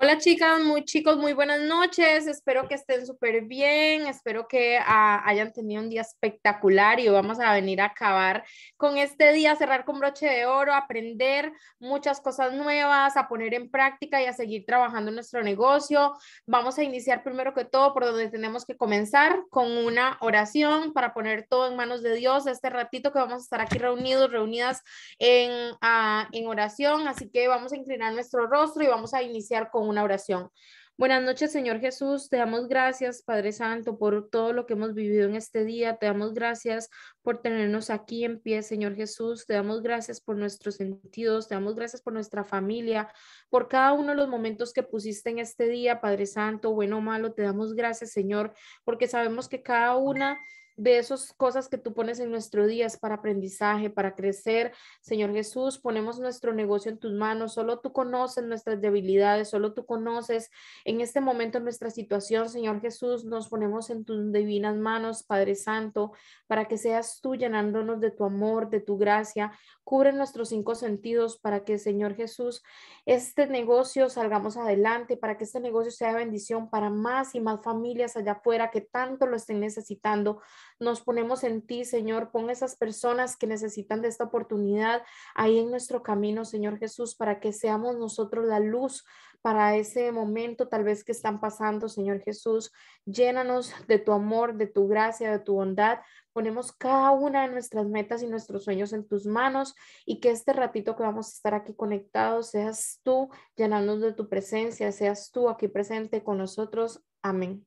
Hola chicas, muy chicos, muy buenas noches. Espero que estén súper bien. Espero que ah, hayan tenido un día espectacular y vamos a venir a acabar con este día, cerrar con broche de oro, aprender muchas cosas nuevas, a poner en práctica y a seguir trabajando nuestro negocio. Vamos a iniciar primero que todo por donde tenemos que comenzar con una oración para poner todo en manos de Dios. Este ratito que vamos a estar aquí reunidos, reunidas en ah, oración. Así que vamos a inclinar nuestro rostro y vamos a iniciar con una oración. Buenas noches, Señor Jesús. Te damos gracias, Padre Santo, por todo lo que hemos vivido en este día. Te damos gracias por tenernos aquí en pie, Señor Jesús. Te damos gracias por nuestros sentidos. Te damos gracias por nuestra familia, por cada uno de los momentos que pusiste en este día, Padre Santo, bueno o malo. Te damos gracias, Señor, porque sabemos que cada una de esas cosas que tú pones en nuestro día para aprendizaje, para crecer. Señor Jesús, ponemos nuestro negocio en tus manos. Solo tú conoces nuestras debilidades, solo tú conoces en este momento nuestra situación. Señor Jesús, nos ponemos en tus divinas manos, Padre Santo, para que seas tú llenándonos de tu amor, de tu gracia. Cubre nuestros cinco sentidos para que, Señor Jesús, este negocio salgamos adelante, para que este negocio sea bendición para más y más familias allá afuera que tanto lo estén necesitando. Nos ponemos en ti, Señor. Pon esas personas que necesitan de esta oportunidad ahí en nuestro camino, Señor Jesús, para que seamos nosotros la luz para ese momento tal vez que están pasando, Señor Jesús. Llénanos de tu amor, de tu gracia, de tu bondad. Ponemos cada una de nuestras metas y nuestros sueños en tus manos y que este ratito que vamos a estar aquí conectados seas tú llenándonos de tu presencia, seas tú aquí presente con nosotros. Amén.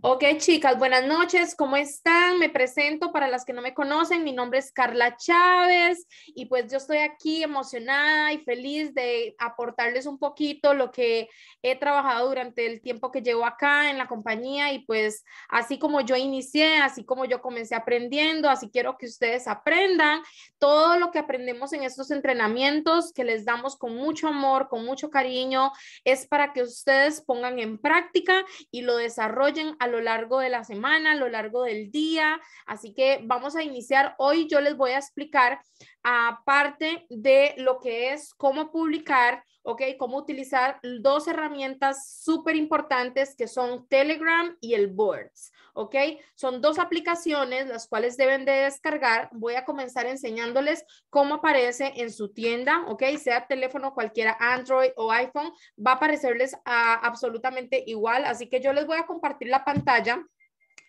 Ok, chicas, buenas noches, ¿cómo están? Me presento para las que no me conocen, mi nombre es Carla Chávez y pues yo estoy aquí emocionada y feliz de aportarles un poquito lo que he trabajado durante el tiempo que llevo acá en la compañía y pues así como yo inicié, así como yo comencé aprendiendo, así quiero que ustedes aprendan todo lo que aprendemos en estos entrenamientos que les damos con mucho amor, con mucho cariño, es para que ustedes pongan en práctica y lo desarrollen a a lo largo de la semana, a lo largo del día. Así que vamos a iniciar. Hoy yo les voy a explicar aparte de lo que es cómo publicar ¿ok? Cómo utilizar dos herramientas súper importantes que son Telegram y el Boards, ¿ok? Son dos aplicaciones las cuales deben de descargar. Voy a comenzar enseñándoles cómo aparece en su tienda, ¿ok? Sea teléfono cualquiera, Android o iPhone, va a aparecerles ah, absolutamente igual. Así que yo les voy a compartir la pantalla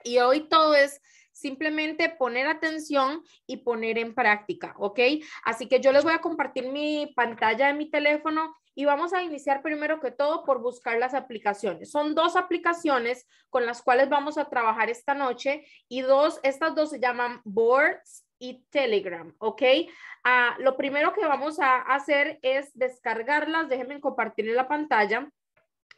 y hoy todo es simplemente poner atención y poner en práctica, ¿ok? Así que yo les voy a compartir mi pantalla de mi teléfono y vamos a iniciar primero que todo por buscar las aplicaciones. Son dos aplicaciones con las cuales vamos a trabajar esta noche y dos, estas dos se llaman Boards y Telegram, ¿ok? Ah, lo primero que vamos a hacer es descargarlas, déjenme compartir en la pantalla.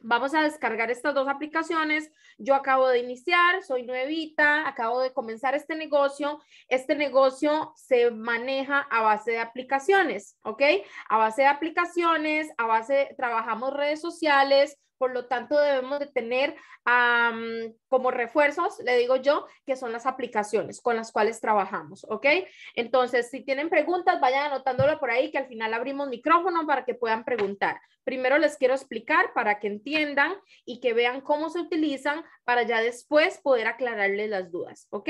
Vamos a descargar estas dos aplicaciones. Yo acabo de iniciar, soy nuevita, acabo de comenzar este negocio. Este negocio se maneja a base de aplicaciones, ¿ok? A base de aplicaciones, a base, de, trabajamos redes sociales, por lo tanto, debemos de tener como refuerzos, le digo yo, que son las aplicaciones con las cuales trabajamos, ¿ok? Entonces, si tienen preguntas, vayan anotándolo por ahí, que al final abrimos micrófono para que puedan preguntar. Primero les quiero explicar para que entiendan y que vean cómo se utilizan para ya después poder aclararles las dudas, ¿ok?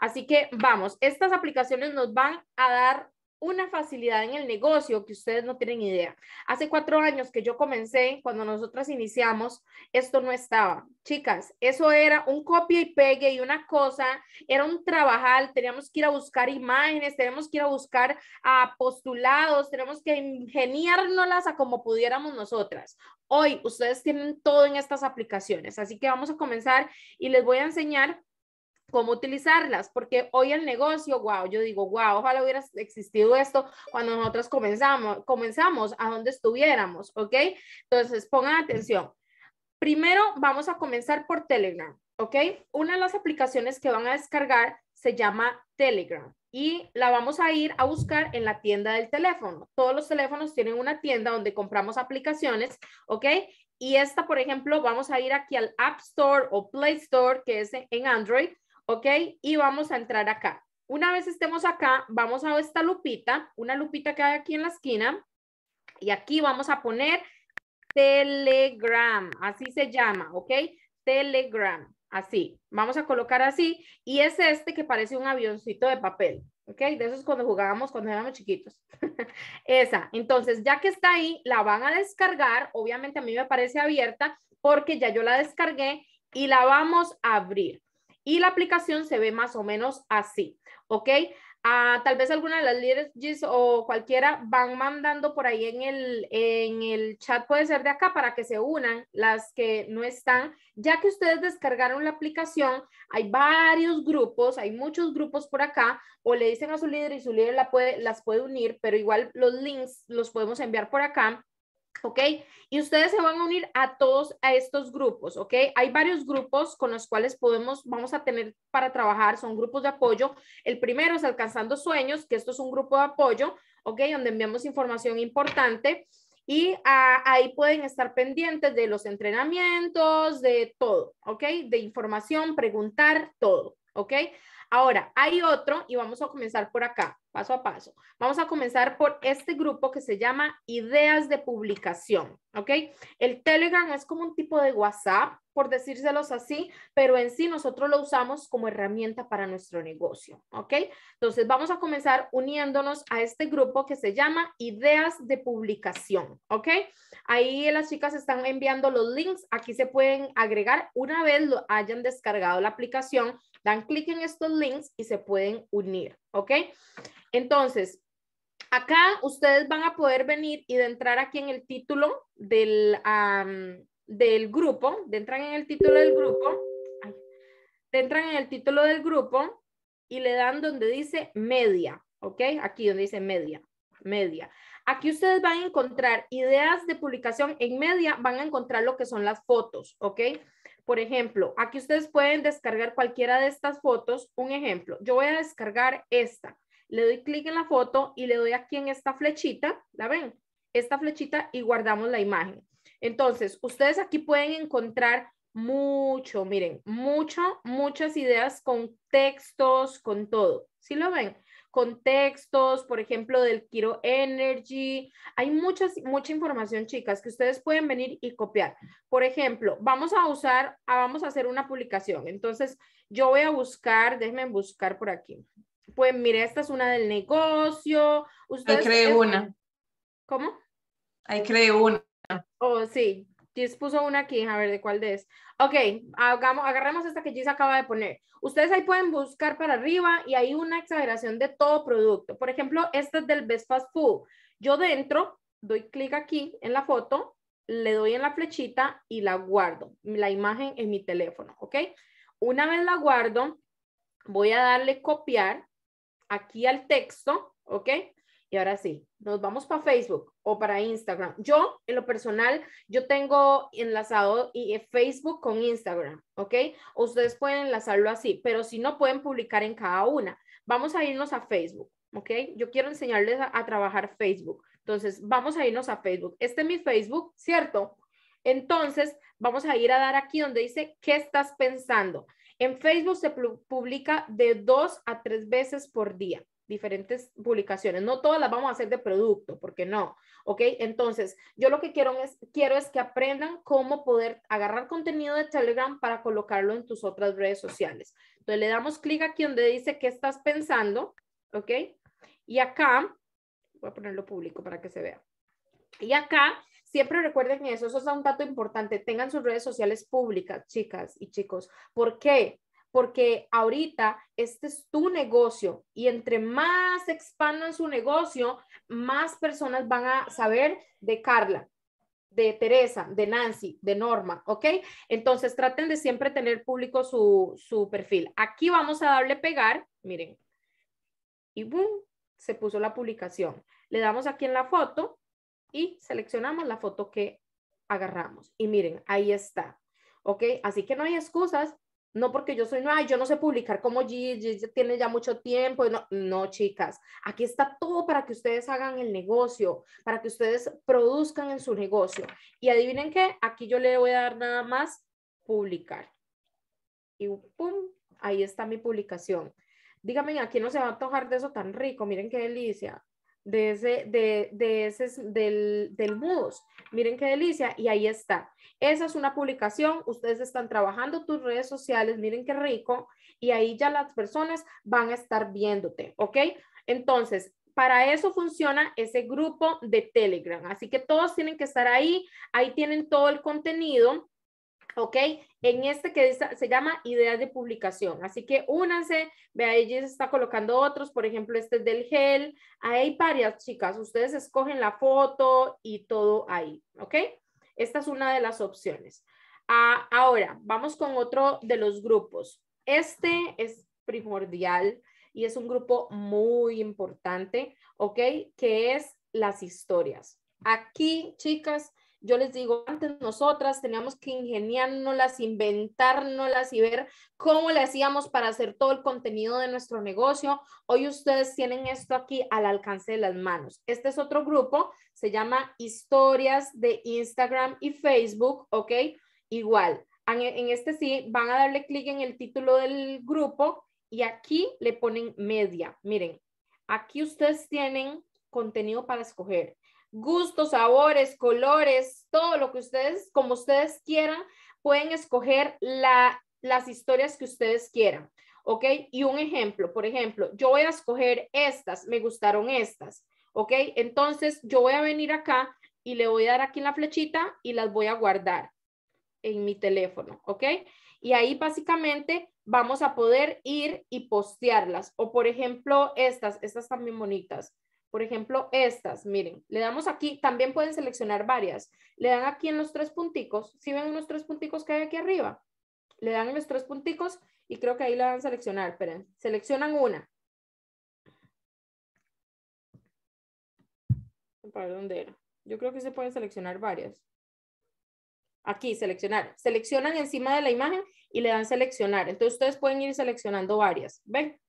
Así que vamos, estas aplicaciones nos van a dar una facilidad en el negocio que ustedes no tienen idea. Hace cuatro años que yo comencé, cuando nosotras iniciamos, esto no estaba. Chicas, eso era un copia y pegue y una cosa, era un trabajar, teníamos que ir a buscar imágenes, teníamos que ir a buscar a ah, postulados, teníamos que ingeniárnoslas a como pudiéramos nosotras. Hoy ustedes tienen todo en estas aplicaciones, así que vamos a comenzar y les voy a enseñar cómo utilizarlas, porque hoy el negocio, wow, yo digo, wow, ojalá hubiera existido esto cuando nosotros comenzamos, comenzamos a donde estuviéramos, ¿ok? Entonces, pongan atención. Primero vamos a comenzar por Telegram, ¿ok? Una de las aplicaciones que van a descargar se llama Telegram y la vamos a ir a buscar en la tienda del teléfono. Todos los teléfonos tienen una tienda donde compramos aplicaciones, ¿ok? Y esta, por ejemplo, vamos a ir aquí al App Store o Play Store, que es en Android, ¿ok? Y vamos a entrar acá. Una vez estemos acá, vamos a esta lupita, una lupita que hay aquí en la esquina, y aquí vamos a poner Telegram, así se llama, ¿ok? Telegram, así. Vamos a colocar así, y es este que parece un avioncito de papel, ¿ok? De esos cuando jugábamos cuando éramos chiquitos. Esa, entonces ya que está ahí, la van a descargar, obviamente a mí me parece abierta, porque ya yo la descargué, y la vamos a abrir. Y la aplicación se ve más o menos así, ¿ok? Ah, tal vez alguna de las líderes o cualquiera van mandando por ahí en el, chat, puede ser de acá, para que se unan las que no están. Ya que ustedes descargaron la aplicación, hay varios grupos, hay muchos grupos por acá, o le dicen a su líder y su líder la puede, las puede unir, pero igual los links los podemos enviar por acá. ¿ok? Y ustedes se van a unir a todos a estos grupos, ¿ok? Hay varios grupos con los cuales podemos, vamos a tener para trabajar, son grupos de apoyo. El primero es Alcanzando Sueños, que esto es un grupo de apoyo, ¿ok? Donde enviamos información importante y ah, ahí pueden estar pendientes de los entrenamientos, de todo, ¿ok? De información, preguntar, todo, ¿ok? Ahora, hay otro y vamos a comenzar por acá, paso a paso. Vamos a comenzar por este grupo que se llama Ideas de Publicación, ¿ok? El Telegram es como un tipo de WhatsApp, por decírselos así, pero en sí nosotros lo usamos como herramienta para nuestro negocio, ¿ok? Entonces vamos a comenzar uniéndonos a este grupo que se llama Ideas de Publicación, ¿ok? Ahí las chicas están enviando los links, aquí se pueden agregar una vez lo hayan descargado la aplicación Dan clic en estos links y se pueden unir, ¿ok? Entonces, acá ustedes van a poder venir y de entrar aquí en el título del, del grupo, Entran en el título del grupo, entran en el título del grupo y le dan donde dice media, ¿ok? Aquí donde dice media, media. Aquí ustedes van a encontrar ideas de publicación en media, van a encontrar lo que son las fotos, ¿ok? Por ejemplo, aquí ustedes pueden descargar cualquiera de estas fotos. Un ejemplo, yo voy a descargar esta. Le doy clic en la foto y le doy aquí en esta flechita, ¿la ven? Esta flechita y guardamos la imagen. Entonces, ustedes aquí pueden encontrar mucho, miren, mucho, muchas ideas con textos, con todo. ¿Sí lo ven? contextos, por ejemplo, del Kiro Energy. Hay muchas, mucha información, chicas, que ustedes pueden venir y copiar. Por ejemplo, vamos a usar, ah, vamos a hacer una publicación. Entonces, yo voy a buscar, déjenme buscar por aquí. Pues mire, esta es una del negocio. Ahí creé una. ¿Cómo? Ahí creé una. Oh, sí, Gis puso una aquí, a ver de cuál es. Ok, hagamos, agarramos esta que Gis acaba de poner. Ustedes ahí pueden buscar para arriba y hay una exageración de todo producto. Por ejemplo, esta es del Best Fast Food. Yo dentro doy clic aquí en la foto, le doy en la flechita y la guardo, la imagen en mi teléfono, ¿ok? Una vez la guardo, voy a darle copiar aquí al texto, ¿ok? Y ahora sí, nos vamos para Facebook o para Instagram. Yo, en lo personal, yo tengo enlazado eh, Facebook con Instagram, ¿ok? Ustedes pueden enlazarlo así, pero si no, pueden publicar en cada una. Vamos a irnos a Facebook, ¿ok? Yo quiero enseñarles a, a trabajar Facebook. Entonces, vamos a irnos a Facebook. Este es mi Facebook, ¿cierto? Entonces, vamos a ir a dar aquí donde dice, ¿qué estás pensando? En Facebook se publica de dos a tres veces por día diferentes publicaciones. No todas las vamos a hacer de producto, porque no, ¿ok? Entonces, yo lo que quiero es, quiero es que aprendan cómo poder agarrar contenido de Telegram para colocarlo en tus otras redes sociales. Entonces, le damos clic aquí donde dice qué estás pensando, ¿ok? Y acá, voy a ponerlo público para que se vea. Y acá, siempre recuerden eso, eso es un dato importante, tengan sus redes sociales públicas, chicas y chicos. ¿Por qué? porque ahorita este es tu negocio y entre más expandan su negocio, más personas van a saber de Carla, de Teresa, de Nancy, de Norma, ¿ok? Entonces traten de siempre tener público su, perfil. Aquí vamos a darle pegar, miren, y boom, se puso la publicación. Le damos aquí en la foto y seleccionamos la foto que agarramos. Y miren, ahí está. ¿Ok? Así que no hay excusas no porque yo soy nueva yo no sé publicar como Gigi, tiene ya mucho tiempo. No, no, chicas, aquí está todo para que ustedes hagan el negocio, para que ustedes produzcan en su negocio. Y adivinen qué, aquí yo le voy a dar nada más publicar. Y pum, ahí está mi publicación. Díganme, ¿a quién no se va a antojar de eso tan rico? Miren qué delicia de ese, de, de ese del, del Miren qué delicia. Y ahí está. Esa es una publicación. Ustedes están trabajando tus redes sociales. Miren qué rico. Y ahí ya las personas van a estar viéndote. ¿Ok? Entonces, para eso funciona ese grupo de Telegram. Así que todos tienen que estar ahí. Ahí tienen todo el contenido ¿ok? En este que se llama ideas de publicación. Así que únanse, vea, ella está colocando otros, por ejemplo, este es del gel. Hay varias chicas, ustedes escogen la foto y todo ahí, ¿ok? Esta es una de las opciones. Ah, ahora, vamos con otro de los grupos. Este es primordial y es un grupo muy importante, ¿ok? Que es las historias. Aquí, chicas, yo les digo, antes nosotras teníamos que ingeniárnoslas, inventárnoslas y ver cómo le hacíamos para hacer todo el contenido de nuestro negocio. Hoy ustedes tienen esto aquí al alcance de las manos. Este es otro grupo, se llama Historias de Instagram y Facebook, ¿ok? Igual, en este sí van a darle clic en el título del grupo y aquí le ponen media. Miren, aquí ustedes tienen contenido para escoger gustos, sabores, colores, todo lo que ustedes, como ustedes quieran, pueden escoger las historias que ustedes quieran. ¿Ok? Y un ejemplo, por ejemplo, yo voy a escoger estas, me gustaron estas. ¿Ok? Entonces yo voy a venir acá y le voy a dar aquí la flechita y las voy a guardar en mi teléfono. ¿Ok? Y ahí básicamente vamos a poder ir y postearlas. O por ejemplo, estas, estas también bonitas. Por ejemplo, estas, miren, le damos aquí, también pueden seleccionar varias. Le dan aquí en los tres punticos, si ¿sí ven los tres punticos que hay aquí arriba, le dan en los tres punticos y creo que ahí le dan seleccionar, esperen, seleccionan una. ¿Para dónde era? Yo creo que se pueden seleccionar varias. Aquí, seleccionar. Seleccionan encima de la imagen y le dan seleccionar. Entonces ustedes pueden ir seleccionando varias. ¿Ven?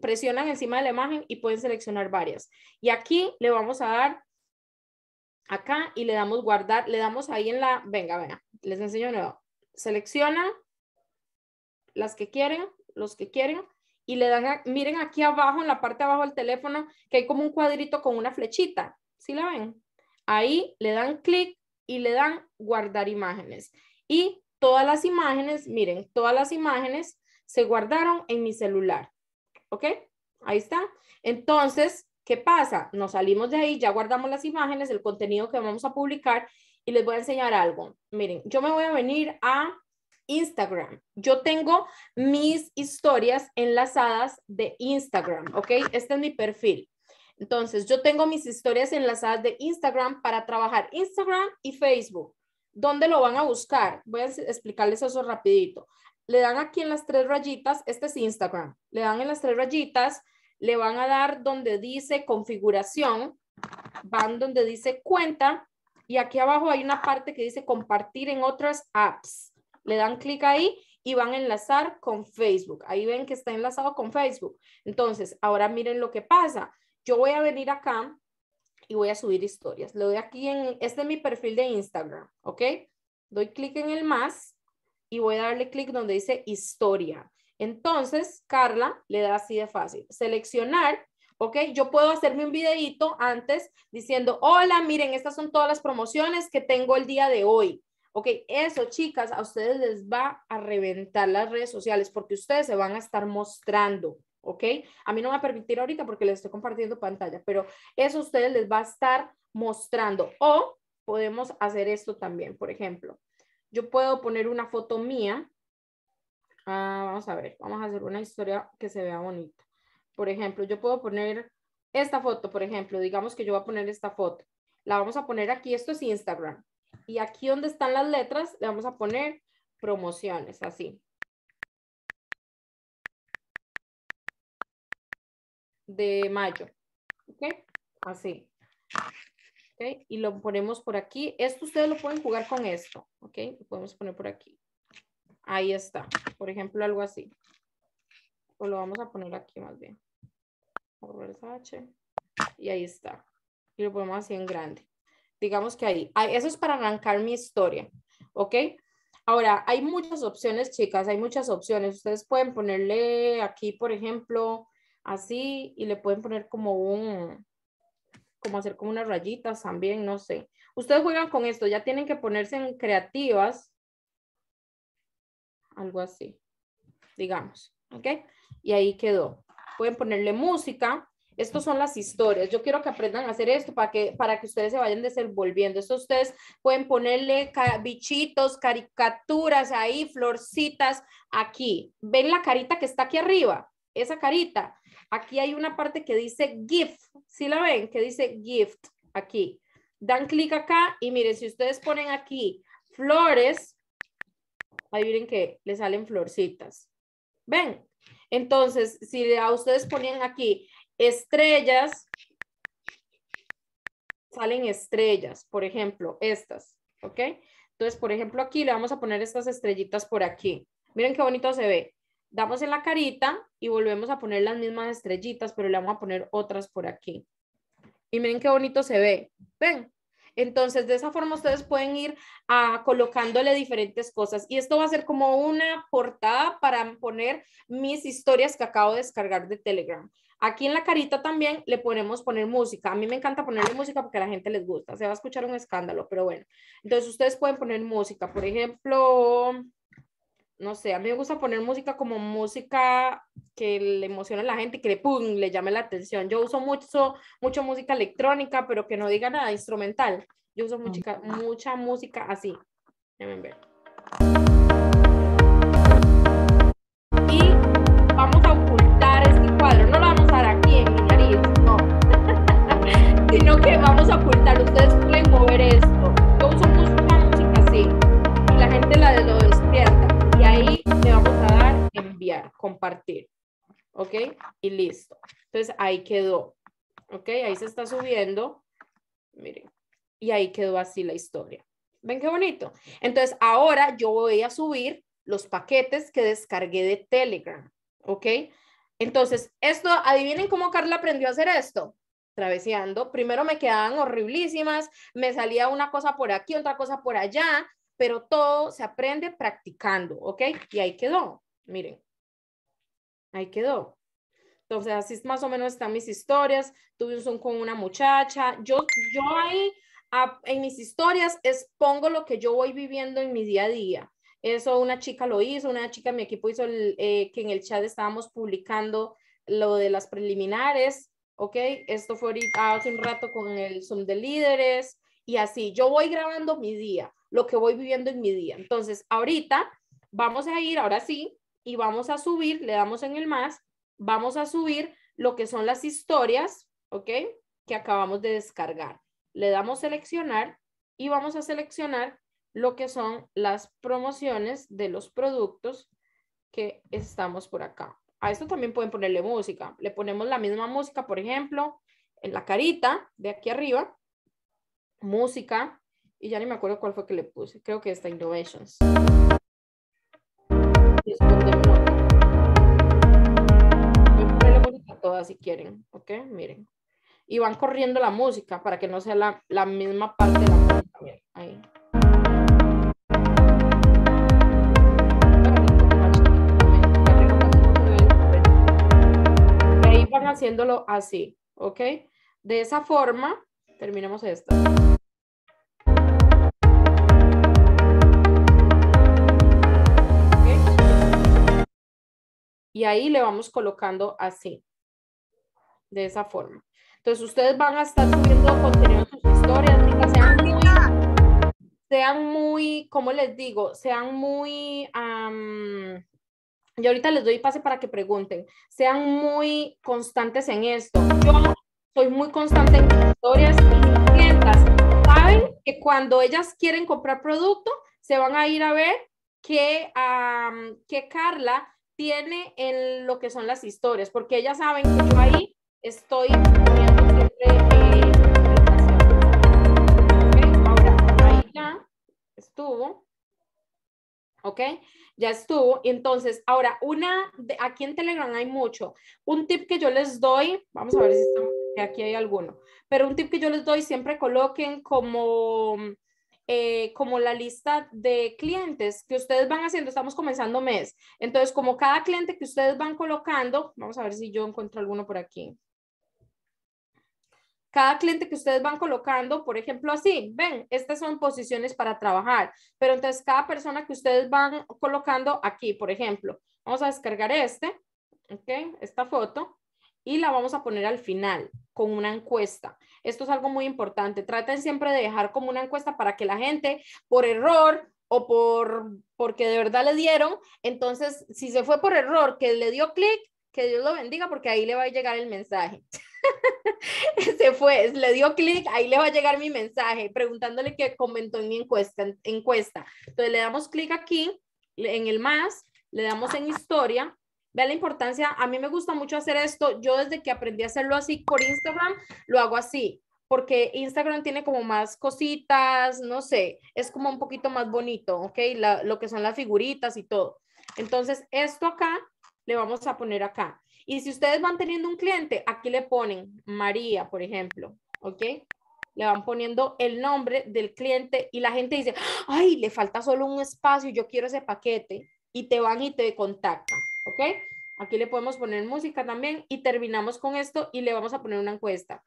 presionan encima de la imagen y pueden seleccionar varias. Y aquí le vamos a dar acá y le damos guardar, le damos ahí en la, venga, venga, les enseño nuevo. Selecciona las que quieren, los que quieren y le dan, miren aquí abajo, en la parte de abajo del teléfono, que hay como un cuadrito con una flechita, ¿sí la ven? Ahí le dan clic y le dan guardar imágenes. Y todas las imágenes, miren, todas las imágenes se guardaron en mi celular. ¿ok? Ahí está. Entonces, ¿qué pasa? Nos salimos de ahí, ya guardamos las imágenes, el contenido que vamos a publicar y les voy a enseñar algo. Miren, yo me voy a venir a Instagram. Yo tengo mis historias enlazadas de Instagram, ¿ok? Este es mi perfil. Entonces, yo tengo mis historias enlazadas de Instagram para trabajar Instagram y Facebook. ¿Dónde lo van a buscar? Voy a explicarles eso rapidito le dan aquí en las tres rayitas, este es Instagram, le dan en las tres rayitas, le van a dar donde dice configuración, van donde dice cuenta y aquí abajo hay una parte que dice compartir en otras apps. Le dan clic ahí y van a enlazar con Facebook. Ahí ven que está enlazado con Facebook. Entonces, ahora miren lo que pasa. Yo voy a venir acá y voy a subir historias. Le doy aquí en, este es mi perfil de Instagram, ¿ok? Doy clic en el más y voy a darle clic donde dice historia. Entonces, Carla le da así de fácil, seleccionar, ¿ok? Yo puedo hacerme un videito antes diciendo, hola, miren, estas son todas las promociones que tengo el día de hoy. Ok, eso chicas, a ustedes les va a reventar las redes sociales porque ustedes se van a estar mostrando, ok. A mí no me va a permitir ahorita porque les estoy compartiendo pantalla, pero eso a ustedes les va a estar mostrando. O podemos hacer esto también, por ejemplo. Yo puedo poner una foto mía. Ah, vamos a ver, vamos a hacer una historia que se vea bonita. Por ejemplo, yo puedo poner esta foto, por ejemplo, digamos que yo voy a poner esta foto. La vamos a poner aquí, esto es Instagram. Y aquí donde están las letras, le vamos a poner promociones, así. De mayo. ¿Ok? Así. Y lo ponemos por aquí. Esto ustedes lo pueden jugar con esto, ¿ok? Lo podemos poner por aquí. Ahí está. Por ejemplo, algo así. O lo vamos a poner aquí más bien. Y ahí está. Y lo ponemos así en grande. Digamos que ahí. Eso es para arrancar mi historia, ¿ok? Ahora, hay muchas opciones, chicas, hay muchas opciones. Ustedes pueden ponerle aquí, por ejemplo, así y le pueden poner como un, como hacer como unas rayitas también, no sé. Ustedes juegan con esto, ya tienen que ponerse en creativas, algo así, digamos, ¿ok? Y ahí quedó. Pueden ponerle música. Estos son las historias. Yo quiero que aprendan a hacer esto para que, para que ustedes se vayan desenvolviendo. Esto ustedes pueden ponerle bichitos, caricaturas ahí, florcitas aquí. ¿Ven la carita que está aquí arriba? Esa carita Aquí hay una parte que dice gift, ¿sí la ven? Que dice gift aquí. Dan clic acá y miren, si ustedes ponen aquí flores, ahí miren que le salen florcitas. ¿Ven? Entonces, si a ustedes ponen aquí estrellas, salen estrellas, por ejemplo, estas, ¿ok? Entonces, por ejemplo, aquí le vamos a poner estas estrellitas por aquí. Miren qué bonito se ve damos en la carita y volvemos a poner las mismas estrellitas, pero le vamos a poner otras por aquí. Y miren qué bonito se ve. ¿Ven? Entonces, de esa forma ustedes pueden ir a, ah, colocándole diferentes cosas. Y esto va a ser como una portada para poner mis historias que acabo de descargar de Telegram. Aquí en la carita también le ponemos poner música. A mí me encanta ponerle música porque a la gente les gusta. Se va a escuchar un escándalo, pero bueno. Entonces, ustedes pueden poner música. Por ejemplo, no sé, a mí me gusta poner música como música que le emocione a la gente, que le, pum, le llame la atención. Yo uso mucho, mucho música electrónica, pero que no diga nada instrumental. Yo uso mucha, mucha música así. Déjenme ver. Y vamos a ocultar este cuadro. No lo vamos a dar aquí en mi nariz, no. Sino que vamos a ocultar. Ustedes pueden mover esto. compartir. ¿Ok? Y listo. Entonces ahí quedó. ¿Ok? Ahí se está subiendo. Miren. Y ahí quedó así la historia. ¿Ven qué bonito? Entonces ahora yo voy a subir los paquetes que descargué de Telegram. ¿Ok? Entonces, esto, adivinen cómo Carla aprendió a hacer esto. Traveseando. Primero me quedaban horriblísimas, me salía una cosa por aquí, otra cosa por allá, pero todo se aprende practicando, ¿ok? Y ahí quedó. Miren. Ahí quedó. Entonces, así más o menos están mis historias. Tuve un Zoom con una muchacha. Yo, yo ahí en mis historias expongo lo que yo voy viviendo en mi día a día. Eso una chica lo hizo, una chica de mi equipo hizo eh, que en el chat estábamos publicando lo de las preliminares, ¿ok? Esto fue ahorita, hace un rato con el Zoom de líderes y así. Yo voy grabando mi día, lo que voy viviendo en mi día. Entonces, ahorita vamos a ir, ahora sí, y vamos a subir, le damos en el más, vamos a subir lo que son las historias, ¿ok? Que acabamos de descargar. Le damos seleccionar y vamos a seleccionar lo que son las promociones de los productos que estamos por acá. A esto también pueden ponerle música. Le ponemos la misma música, por ejemplo, en la carita de aquí arriba. Música. Y ya ni me acuerdo cuál fue que le puse. Creo que está Innovations. Y es donde no. todas si quieren, ¿ok? Miren. Y van corriendo la música para que no sea la, la misma parte de la música. ahí. Y ahí van haciéndolo así, ¿ok? De esa forma, terminamos esta. Y ahí le vamos colocando así, de esa forma. Entonces ustedes van a estar subiendo contenido en sus historias, sean muy, como ¿cómo les digo? Sean muy, y ahorita les doy pase para que pregunten, sean muy constantes en esto. Yo soy muy constante en mis historias y saben que cuando ellas quieren comprar producto, se van a ir a ver que, que Carla tiene en lo que son las historias, porque ellas saben que yo ahí estoy poniendo siempre... Eh, ahora ahí ya estuvo. ¿ok? Ya estuvo. Entonces, ahora, una, aquí en Telegram hay mucho. Un tip que yo les doy, vamos a ver si aquí hay alguno, pero un tip que yo les doy, siempre coloquen como eh, como la lista de clientes que ustedes van haciendo, estamos comenzando mes. Entonces, como cada cliente que ustedes van colocando, vamos a ver si yo encuentro alguno por aquí. Cada cliente que ustedes van colocando, por ejemplo, así, ven, estas son posiciones para trabajar, pero entonces cada persona que ustedes van colocando aquí, por ejemplo, vamos a descargar este, esta foto, y la vamos a poner al final con una encuesta. Esto es algo muy importante. Traten siempre de dejar como una encuesta para que la gente, por error o por porque de verdad le dieron, entonces si se fue por error que le dio clic, que Dios lo bendiga porque ahí le va a llegar el mensaje. se fue, le dio clic, ahí le va a llegar mi mensaje preguntándole qué comentó en mi encuesta, encuesta. Entonces le damos clic aquí en el más, le damos en historia vea la importancia, a mí me gusta mucho hacer esto. Yo desde que aprendí a hacerlo así por Instagram, lo hago así, porque Instagram tiene como más cositas, no sé, es como un poquito más bonito, ¿ok? lo que son las figuritas y todo. Entonces, esto acá le vamos a poner acá. Y si ustedes van teniendo un cliente, aquí le ponen María, por ejemplo, ¿ok? Le van poniendo el nombre del cliente y la gente dice, ay, le falta solo un espacio, yo quiero ese paquete. Y te van y te contactan. Aquí le podemos poner música también y terminamos con esto y le vamos a poner una encuesta.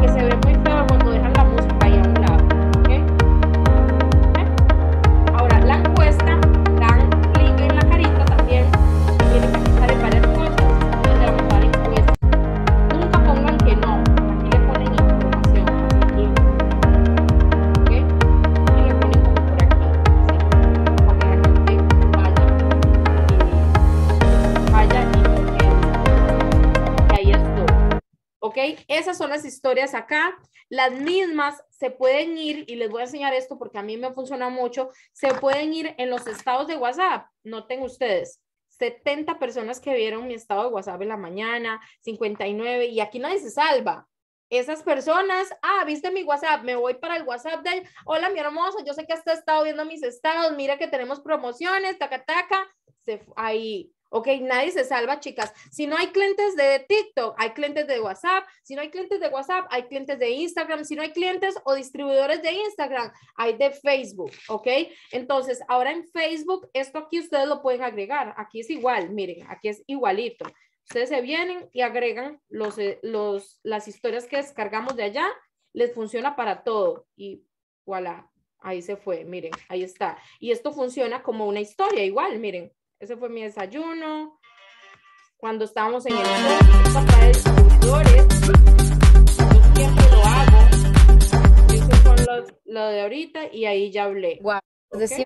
que se ve esas son las historias acá. Las mismas se pueden ir, y les voy a enseñar esto porque a mí me funciona mucho, se pueden ir en los estados de WhatsApp. Noten ustedes, 70 personas que vieron mi estado de WhatsApp en la mañana, 59, y aquí nadie se salva. Esas personas, ah, viste mi WhatsApp, me voy para el WhatsApp del, hola mi hermoso, yo sé que has estado viendo mis estados, mira que tenemos promociones, taca, taca, se, ahí, ¿ok? Nadie se salva, chicas. Si no hay clientes de TikTok, hay clientes de WhatsApp. Si no hay clientes de WhatsApp, hay clientes de Instagram. Si no hay clientes o distribuidores de Instagram, hay de Facebook, ¿ok? Entonces, ahora en Facebook, esto aquí ustedes lo pueden agregar. Aquí es igual, miren, aquí es igualito. Ustedes se vienen y agregan los, eh, los, las historias que descargamos de allá. Les funciona para todo. Y voilà, ahí se fue, miren, ahí está. Y esto funciona como una historia igual, miren ese fue mi desayuno. Cuando estábamos en el productores, siempre lo hago. lo, de ahorita y ahí ya hablé. ¿Okay?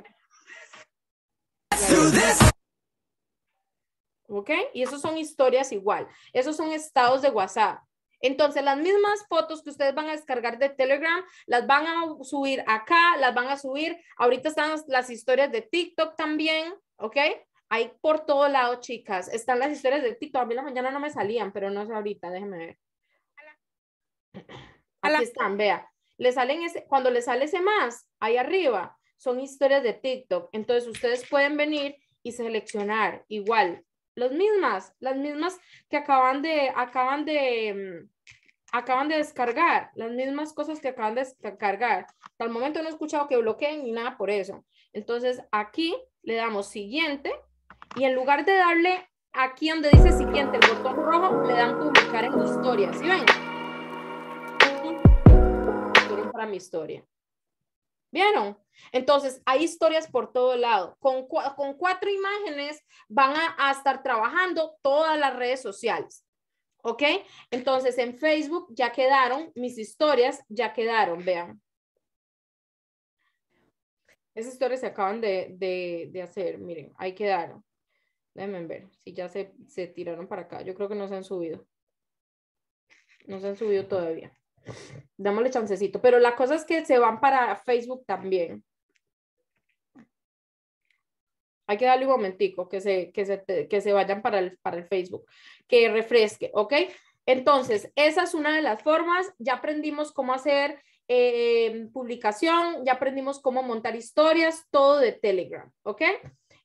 ¿Ok? Y esos son historias igual. Esos son estados de WhatsApp. Entonces, las mismas fotos que ustedes van a descargar de Telegram, las van a subir acá, las van a subir. Ahorita están las historias de TikTok también, ¿ok? Hay por todo lado, chicas. Están las historias de TikTok. A mí la mañana no me salían, pero no es ahorita, déjenme ver. Aquí están, vea. Le salen ese, cuando le sale ese más, ahí arriba, son historias de TikTok. Entonces ustedes pueden venir y seleccionar igual las mismas, las mismas que acaban de, acaban de, mm, acaban de descargar, las mismas cosas que acaban de descargar. Hasta el momento no he escuchado que bloqueen ni nada por eso. Entonces aquí le damos siguiente y en lugar de darle aquí donde dice siguiente, el botón rojo, le dan publicar en mi historia. ¿Sí ven? Para mi historia. ¿Vieron? Entonces, hay historias por todo lado. Con, cuatro imágenes van a, estar trabajando todas las redes sociales. ¿Ok? Entonces, en Facebook ya quedaron, mis historias ya quedaron, vean. Esas historias se acaban de hacer, miren, ahí quedaron. Déjenme ver si ya se, tiraron para acá. Yo creo que no se han subido. No se han subido todavía. Dámosle chancecito. Pero la cosa es que se van para Facebook también. Hay que darle un momentico que se, que se, vayan para el, para el Facebook, que refresque, ¿ok? Entonces, esa es una de las formas. Ya aprendimos cómo hacer eh, publicación, ya aprendimos cómo montar historias, todo de Telegram, ¿ok?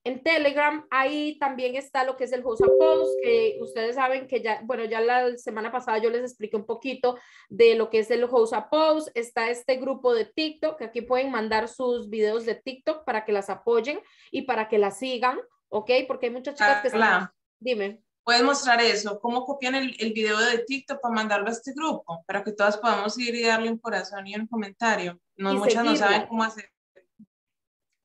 En Telegram, ahí también está lo que es el Hosa Post, que ustedes saben que ya, bueno, ya la semana pasada yo les expliqué un poquito de lo que es el a Post. Está este grupo de TikTok, que aquí pueden mandar sus videos de TikTok para que las apoyen y para que las sigan, ¿ok? Porque hay muchas chicas ah, que se Dime. Puedes mostrar eso, cómo copian el, video de TikTok para mandarlo a este grupo, para que todas podamos ir y darle un corazón y un comentario. No, muchas no saben cómo hacer.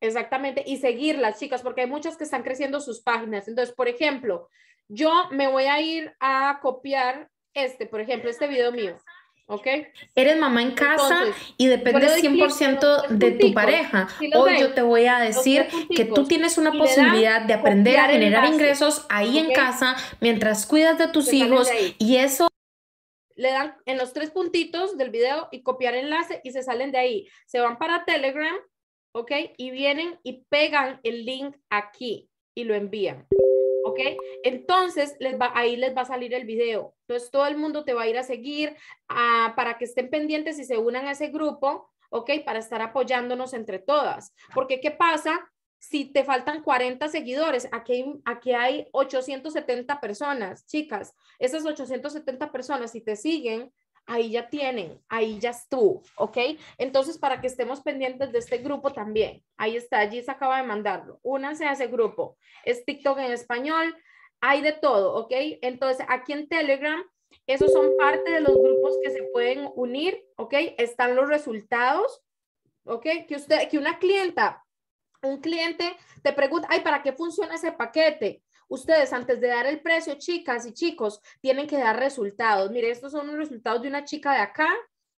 Exactamente, y seguirlas, chicas, porque hay muchas que están creciendo sus páginas. Entonces, por ejemplo, yo me voy a ir a copiar este, por ejemplo, este video mío. ¿Ok? Eres mamá en casa y depende 100% de tu pareja. Hoy yo te voy a decir que tú tienes una posibilidad de aprender a generar ingresos ahí en casa mientras cuidas de tus hijos y eso le dan en los tres puntitos del video y copiar enlace y se salen de ahí. Se van para Telegram ¿ok? Y vienen y pegan el link aquí y lo envían, ¿ok? Entonces les va, ahí les va a salir el video. Entonces todo el mundo te va a ir a seguir ah, para que estén pendientes y se unan a ese grupo, ¿ok? Para estar apoyándonos entre todas. Porque ¿qué pasa? Si te faltan 40 seguidores, aquí, aquí hay 870 personas, chicas. Esas 870 personas, si te siguen, ahí ya tienen, ahí ya estuvo, ¿ok? Entonces, para que estemos pendientes de este grupo también, ahí está, allí se acaba de mandarlo, únanse a ese grupo, es TikTok en español, hay de todo, ¿ok? Entonces, aquí en Telegram, esos son parte de los grupos que se pueden unir, ¿ok? Están los resultados, ¿ok? Que usted, que una clienta, un cliente te pregunta, ay, ¿para qué funciona ese paquete? Ustedes antes de dar el precio, chicas y chicos, tienen que dar resultados. Mire, estos son los resultados de una chica de acá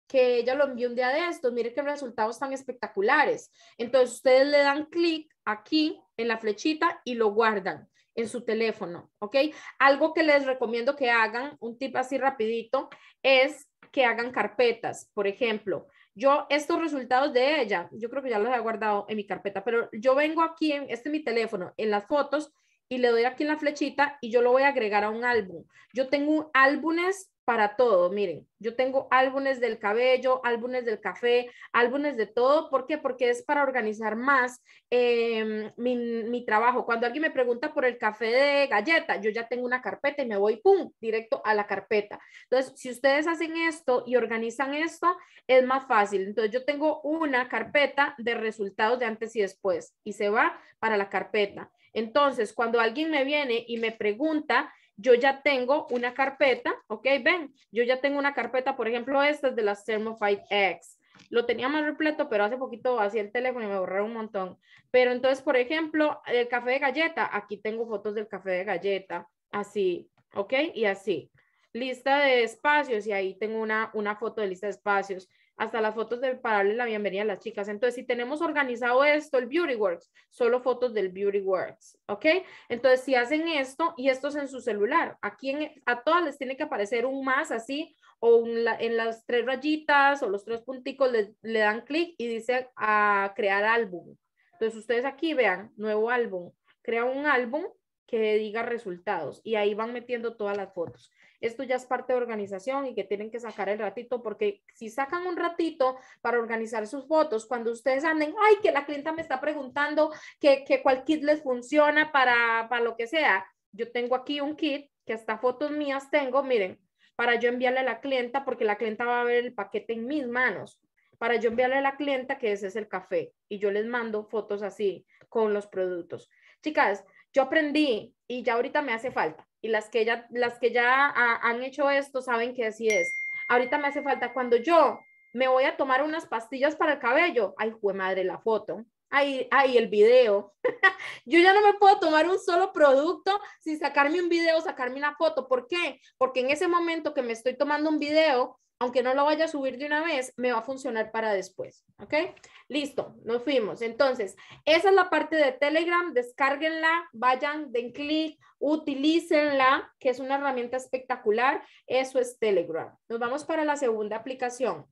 que ella lo envió un día de estos. Mire qué resultados tan espectaculares. Entonces ustedes le dan clic aquí en la flechita y lo guardan en su teléfono, ¿ok? Algo que les recomiendo que hagan, un tip así rapidito, es que hagan carpetas, por ejemplo. Yo estos resultados de ella, yo creo que ya los he guardado en mi carpeta, pero yo vengo aquí, en, este es mi teléfono, en las fotos, y le doy aquí en la flechita y yo lo voy a agregar a un álbum. Yo tengo álbumes para todo, miren, yo tengo álbumes del cabello, álbumes del café, álbumes de todo, ¿por qué? Porque es para organizar más eh, mi, mi, trabajo. Cuando alguien me pregunta por el café de galleta, yo ya tengo una carpeta y me voy, ¡pum!, directo a la carpeta. Entonces, si ustedes hacen esto y organizan esto, es más fácil. Entonces, yo tengo una carpeta de resultados de antes y después y se va para la carpeta. Entonces, cuando alguien me viene y me pregunta, yo ya tengo una carpeta, ¿ok? Ven, yo ya tengo una carpeta, por ejemplo, esta es de las Thermofite X. Lo tenía más repleto, pero hace poquito hacía el teléfono y me borraron un montón. Pero entonces, por ejemplo, el café de galleta, aquí tengo fotos del café de galleta, así, ¿ok? Y así. Lista de espacios, y ahí tengo una, una foto de lista de espacios hasta las fotos de, para darle la bienvenida a las chicas. Entonces, si tenemos organizado esto, el Beauty Works, solo fotos del Beauty Works, ¿ok? Entonces, si hacen esto, y esto es en su celular, aquí a todas les tiene que aparecer un más así, o en las tres rayitas o los tres punticos le dan clic y dice a crear álbum. Entonces, ustedes aquí vean, nuevo álbum, crea un álbum que diga resultados y ahí van metiendo todas las fotos esto ya es parte de organización y que tienen que sacar el ratito, porque si sacan un ratito para organizar sus fotos, cuando ustedes anden, ay, que la clienta me está preguntando que, que cuál kit les funciona para, para lo que sea. Yo tengo aquí un kit que hasta fotos mías tengo, miren, para yo enviarle a la clienta, porque la clienta va a ver el paquete en mis manos, para yo enviarle a la clienta que ese es el café y yo les mando fotos así con los productos. Chicas, yo aprendí y ya ahorita me hace falta y las que ya, las que ya han hecho esto saben que así es. Ahorita me hace falta cuando yo me voy a tomar unas pastillas para el cabello. Ay, fue madre, la foto. Ay, ay, el video. yo ya no me puedo tomar un solo producto sin sacarme un video, sacarme una foto. ¿Por qué? Porque en ese momento que me estoy tomando un video, aunque no lo vaya a subir de una vez, me va a funcionar para después, ¿ok? Listo, nos fuimos. Entonces, esa es la parte de Telegram, descárguenla, vayan, den clic, utilícenla, que es una herramienta espectacular. Eso es Telegram. Nos vamos para la segunda aplicación,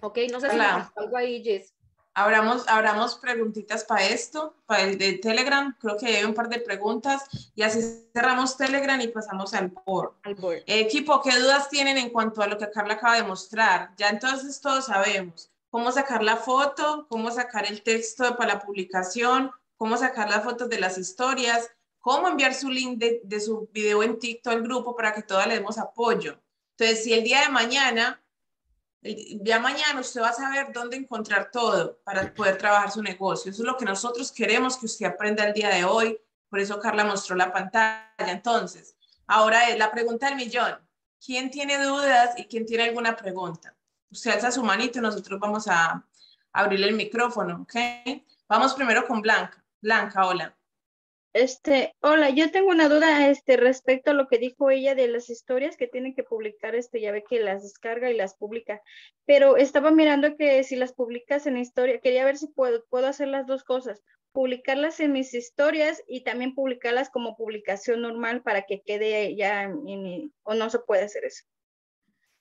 ¿ok? No sé si si algo ahí, Jess. Abramos, abramos preguntitas para esto, para el de Telegram. Creo que hay un par de preguntas y así cerramos Telegram y pasamos al board. Eh, equipo, ¿qué dudas tienen en cuanto a lo que Carla acaba de mostrar? Ya entonces todos sabemos cómo sacar la foto, cómo sacar el texto para la publicación, cómo sacar las fotos de las historias, cómo enviar su link de, de su video en TikTok al grupo para que todos le demos apoyo. Entonces, si el día de mañana ya mañana usted va a saber dónde encontrar todo para poder trabajar su negocio. Eso es lo que nosotros queremos que usted aprenda el día de hoy. Por eso Carla mostró la pantalla. Entonces, ahora es la pregunta del millón. ¿Quién tiene dudas y quién tiene alguna pregunta? Usted alza su manito y nosotros vamos a abrirle el micrófono, Vamos primero con Blanca. Blanca, hola. Este, hola, yo tengo una duda este, respecto a lo que dijo ella de las historias que tienen que publicar, este, ya ve que las descarga y las publica, pero estaba mirando que si las publicas en historia, quería ver si puedo, puedo hacer las dos cosas, publicarlas en mis historias y también publicarlas como publicación normal para que quede ya o no se puede hacer eso.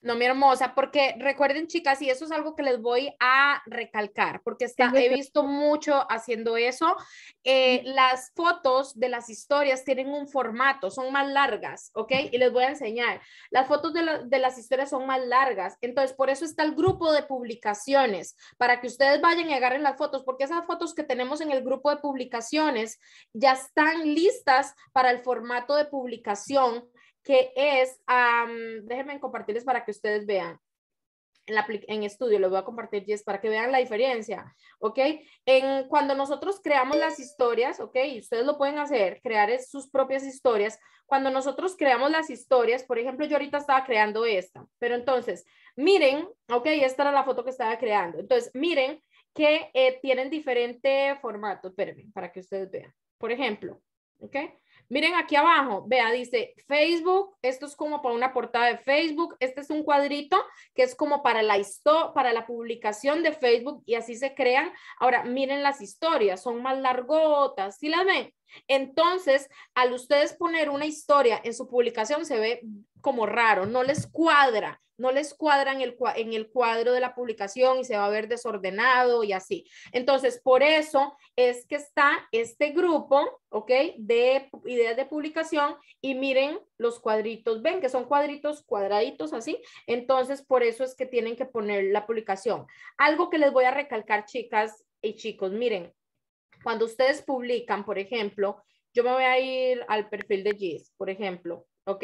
No, mi hermosa, porque recuerden, chicas, y eso es algo que les voy a recalcar, porque está, he visto mucho haciendo eso. Eh, las fotos de las historias tienen un formato, son más largas, ¿ok? Y les voy a enseñar. Las fotos de, de las historias son más largas, entonces por eso está el grupo de publicaciones, para que ustedes vayan y agarren las fotos, porque esas fotos que tenemos en el grupo de publicaciones ya están listas para el formato de publicación que es, déjenme compartirles para que ustedes vean. En, la, en estudio, lo voy a compartir es para que vean la diferencia, ¿ok? En, cuando nosotros creamos las historias, ¿ok? Y ustedes lo pueden hacer, crear sus propias historias. Cuando nosotros creamos las historias, por ejemplo, yo ahorita estaba creando esta, pero entonces, miren, ¿ok? Esta era la foto que estaba creando. Entonces, miren que eh, tienen diferente formato, espérenme, para que ustedes vean. Por ejemplo, ¿ok? Miren aquí abajo, vea, dice Facebook, esto es como para una portada de Facebook, este es un cuadrito que es como para la, para la publicación de Facebook y así se crean. Ahora, miren las historias, son más largotas, ¿sí las ven? Entonces, al ustedes poner una historia en su publicación se ve como raro, no les cuadra, no les cuadra en el, en el cuadro de la publicación y se va a ver desordenado y así. Entonces, por eso es que está este grupo, ¿ok? De ideas de publicación y miren los cuadritos, ven que son cuadritos cuadraditos así. Entonces, por eso es que tienen que poner la publicación. Algo que les voy a recalcar, chicas y chicos, miren, cuando ustedes publican, por ejemplo, yo me voy a ir al perfil de GIS, por ejemplo, ¿ok?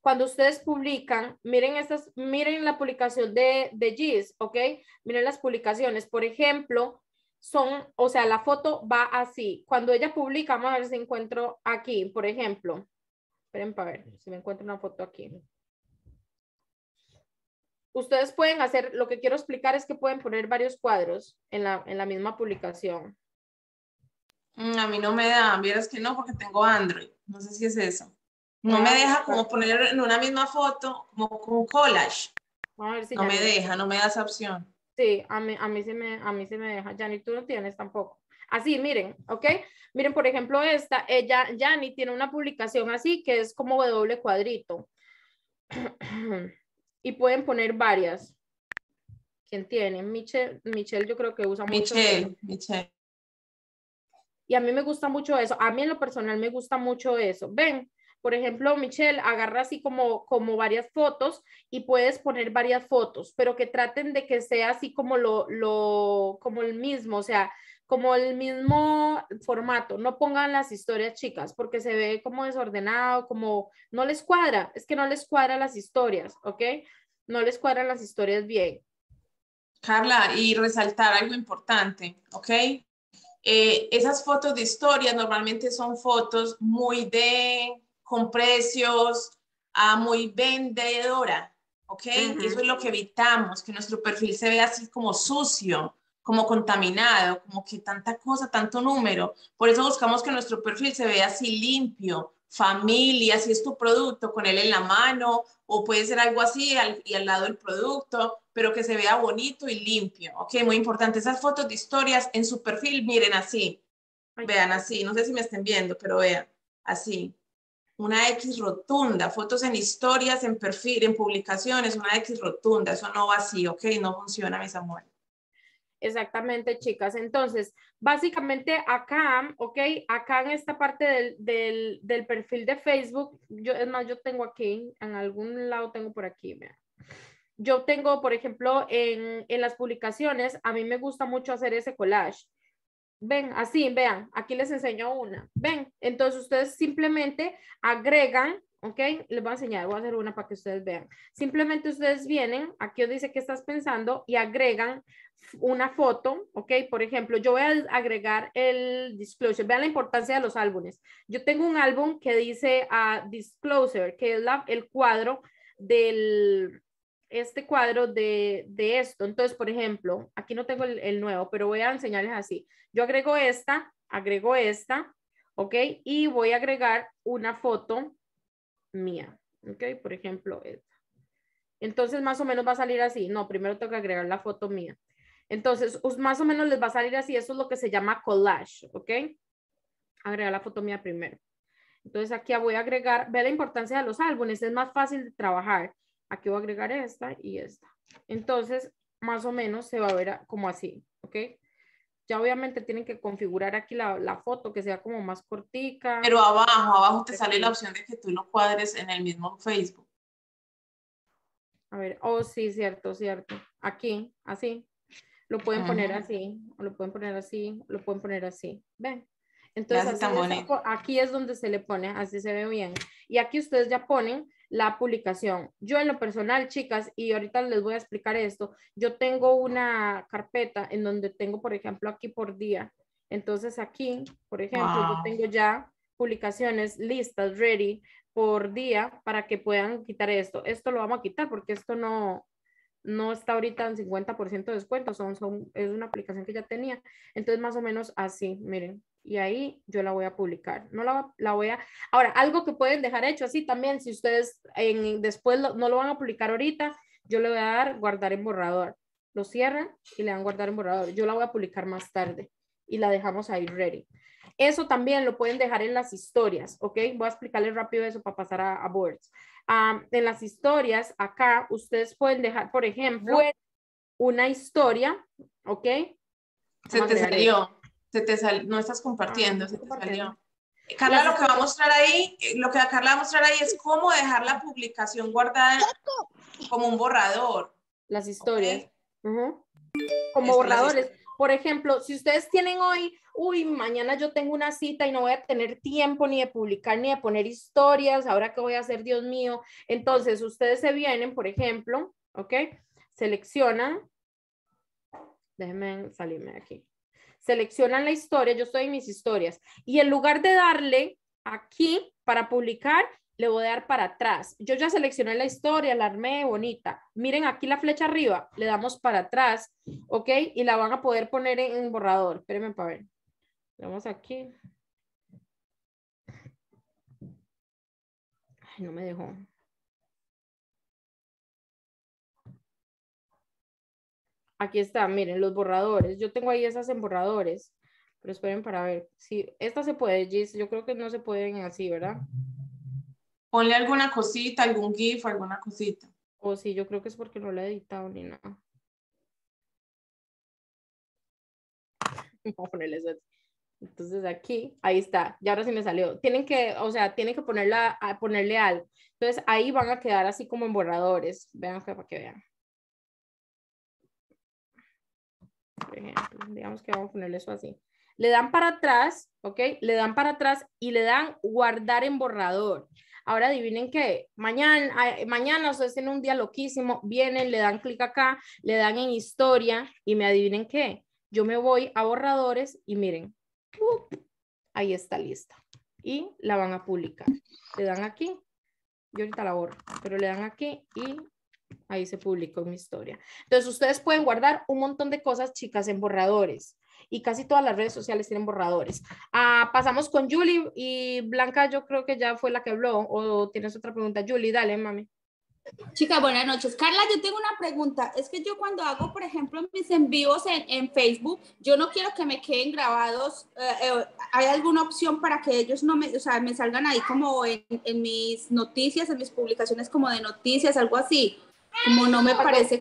Cuando ustedes publican, miren estas, miren la publicación de, de GIS, ¿ok? Miren las publicaciones, por ejemplo, son, o sea, la foto va así. Cuando ella publica, vamos a ver si encuentro aquí, por ejemplo. Esperen para ver si me encuentro una foto aquí. Ustedes pueden hacer, lo que quiero explicar es que pueden poner varios cuadros en la, en la misma publicación. Mm, a mí no me da, vieras que no, porque tengo Android. No sé si es eso. No me deja como poner en una misma foto, como con collage. no me deja, no me da esa opción. Sí, a mí, a mí, se, me, a mí se me deja. Yanni, tú no tienes tampoco. Así, miren, ¿ok? Miren, por ejemplo, esta, ella, Yanni tiene una publicación así que es como de doble cuadrito. y pueden poner varias. ¿Quién tiene? Michelle, Michelle yo creo que usa mucho. Michelle, Michelle. Y a mí me gusta mucho eso, a mí en lo personal me gusta mucho eso. Ven, por ejemplo, Michelle, agarra así como, como varias fotos y puedes poner varias fotos, pero que traten de que sea así como lo, como el mismo, o sea, como el mismo formato. No pongan las historias chicas porque se ve como desordenado, como no les cuadra, es que no les cuadra las historias, ¿ok? No les cuadran las historias bien. Carla, y resaltar algo importante, ¿ok? Eh, esas fotos de historia normalmente son fotos muy de, con precios, ah, muy vendedora, ¿ok? Eso es lo que evitamos, que nuestro perfil se vea así como sucio, como contaminado, como que tanta cosa, tanto número. Por eso buscamos que nuestro perfil se vea así limpio, familia, si es tu producto, con él en la mano, o puede ser algo así y al lado del producto, pero que se vea bonito y limpio. Ok, muy importante. Esas fotos de historias en su perfil, miren así. Vean así, no sé si me estén viendo, pero vean, así. Una X rotunda, fotos en historias, en perfil, en publicaciones, una X rotunda, eso no va así, ok, no funciona, mis amores. Exactamente, chicas. Entonces, básicamente acá, ok, acá en esta parte del, del, del perfil de Facebook, yo, es más, yo tengo aquí, en algún lado tengo por aquí, vean yo tengo, por ejemplo, en, las publicaciones, a mí me gusta mucho hacer ese collage. Ven, así, vean, aquí les enseño una. Ven, entonces ustedes simplemente agregan ¿ok? Les voy a enseñar, voy a hacer una para que ustedes vean. Simplemente ustedes vienen, aquí os dice que estás pensando y agregan una foto, ¿ok? Por ejemplo, yo voy a agregar el disclosure, vean la importancia de los álbumes. Yo tengo un álbum que dice a ah, disclosure, que es el cuadro del, este cuadro de, de, esto. Entonces, por ejemplo, aquí no tengo el, el, nuevo, pero voy a enseñarles así. Yo agrego esta, agrego esta, ¿ok? Y voy a agregar una foto mía, ¿ok? Por ejemplo, esta. Entonces, más o menos va a salir así. No, primero tengo que agregar la foto mía. Entonces, más o menos les va a salir así. Eso es lo que se llama collage, ¿ok? Agregar la foto mía primero. Entonces, aquí voy a agregar, ve la importancia de los álbumes, es más fácil de trabajar Aquí voy a agregar esta y esta. Entonces, más o menos se va a ver como así, ¿ok? Ya obviamente tienen que configurar aquí la, foto que sea como más cortica. Pero abajo, abajo te sale la opción de que tú lo cuadres en el mismo Facebook. A ver, oh sí, cierto, cierto. Aquí, así. Lo pueden poner así, lo pueden poner así, lo pueden poner así. ¿Ven? Entonces, aquí es donde se le pone, así se ve bien. Y aquí ustedes ya ponen la publicación. Yo en lo personal, chicas, y ahorita les voy a explicar esto, yo tengo una carpeta en donde tengo, por ejemplo, aquí por día. Entonces aquí, por ejemplo, yo tengo ya publicaciones listas, ready por día para que puedan quitar esto. Esto lo vamos a quitar porque esto no, no está ahorita en 50% de descuento, son, son, es una aplicación que ya tenía. Entonces, más o menos así, miren. Y ahí yo la voy a publicar. No la, la voy a... Ahora, algo que pueden dejar hecho así también, si ustedes en, después no lo van a publicar ahorita, yo le voy a dar guardar en borrador. Lo cierran y le dan guardar en borrador. Yo la voy a publicar más tarde y la dejamos ahí ready. Eso también lo pueden dejar en las historias, ¿ok? Voy a explicarles rápido eso para pasar a, Words. en las historias, acá ustedes pueden dejar, por ejemplo, una historia, ¿ok? Se te salió, no estás compartiendo, ah, se te salió. Carla lo que va a mostrar ahí, eh, lo que va a mostrar ahí es cómo dejar la publicación guardada como un borrador. Las historias. Como borradores. Por ejemplo, si ustedes tienen hoy uy, mañana yo tengo una cita y no voy a tener tiempo ni de publicar ni de poner historias, ahora qué voy a hacer, Dios mío. Entonces, ustedes se vienen, por ejemplo, ¿ok? Seleccionan, déjenme salirme de aquí, seleccionan la historia, yo estoy en mis historias, y en lugar de darle aquí para publicar, le voy a dar para atrás. Yo ya seleccioné la historia, la armé bonita. Miren aquí la flecha arriba, le damos para atrás, ¿ok? Y la van a poder poner en, en borrador. Espérenme para ver. Vamos aquí. Ay, no me dejó. Aquí está, miren, los borradores. Yo tengo ahí esas en borradores, pero esperen para ver. Sí, esta se puede, Gis. Yo creo que no se pueden así, ¿verdad? Ponle alguna cosita, algún GIF, alguna cosita. O oh, sí, yo creo que es porque no la he editado ni nada. Vamos a ponerle eso. Entonces aquí, ahí está, y ahora sí me salió. Tienen que, o sea, tienen que ponerla, ponerle algo. Entonces ahí van a quedar así como en borradores. Vean para que vean. digamos que vamos a ponerle eso así. Le dan para atrás, ¿ok? Le dan para atrás y le dan guardar en borrador. Ahora adivinen qué mañana, mañana ustedes tienen un día loquísimo, vienen, le dan clic acá, le dan en historia y me adivinen qué yo me voy a borradores y miren, ahí está lista. Y la van a publicar. Le dan aquí. Yo ahorita la borro, pero le dan aquí y ahí se publicó mi historia. Entonces ustedes pueden guardar un montón de cosas, chicas, en borradores. Y casi todas las redes sociales tienen borradores. Ah, pasamos con Julie y Blanca, yo creo que ya fue la que habló. O tienes otra pregunta, Julie, dale, mami. Chica, buenas noches. Carla, yo tengo una pregunta. Es que yo cuando hago, por ejemplo, mis envíos en, Facebook, yo no quiero que me queden grabados. Eh, eh, ¿Hay alguna opción para que ellos no me, o sea, me salgan ahí como en, en mis noticias, en mis publicaciones como de noticias, algo así? Como no me parece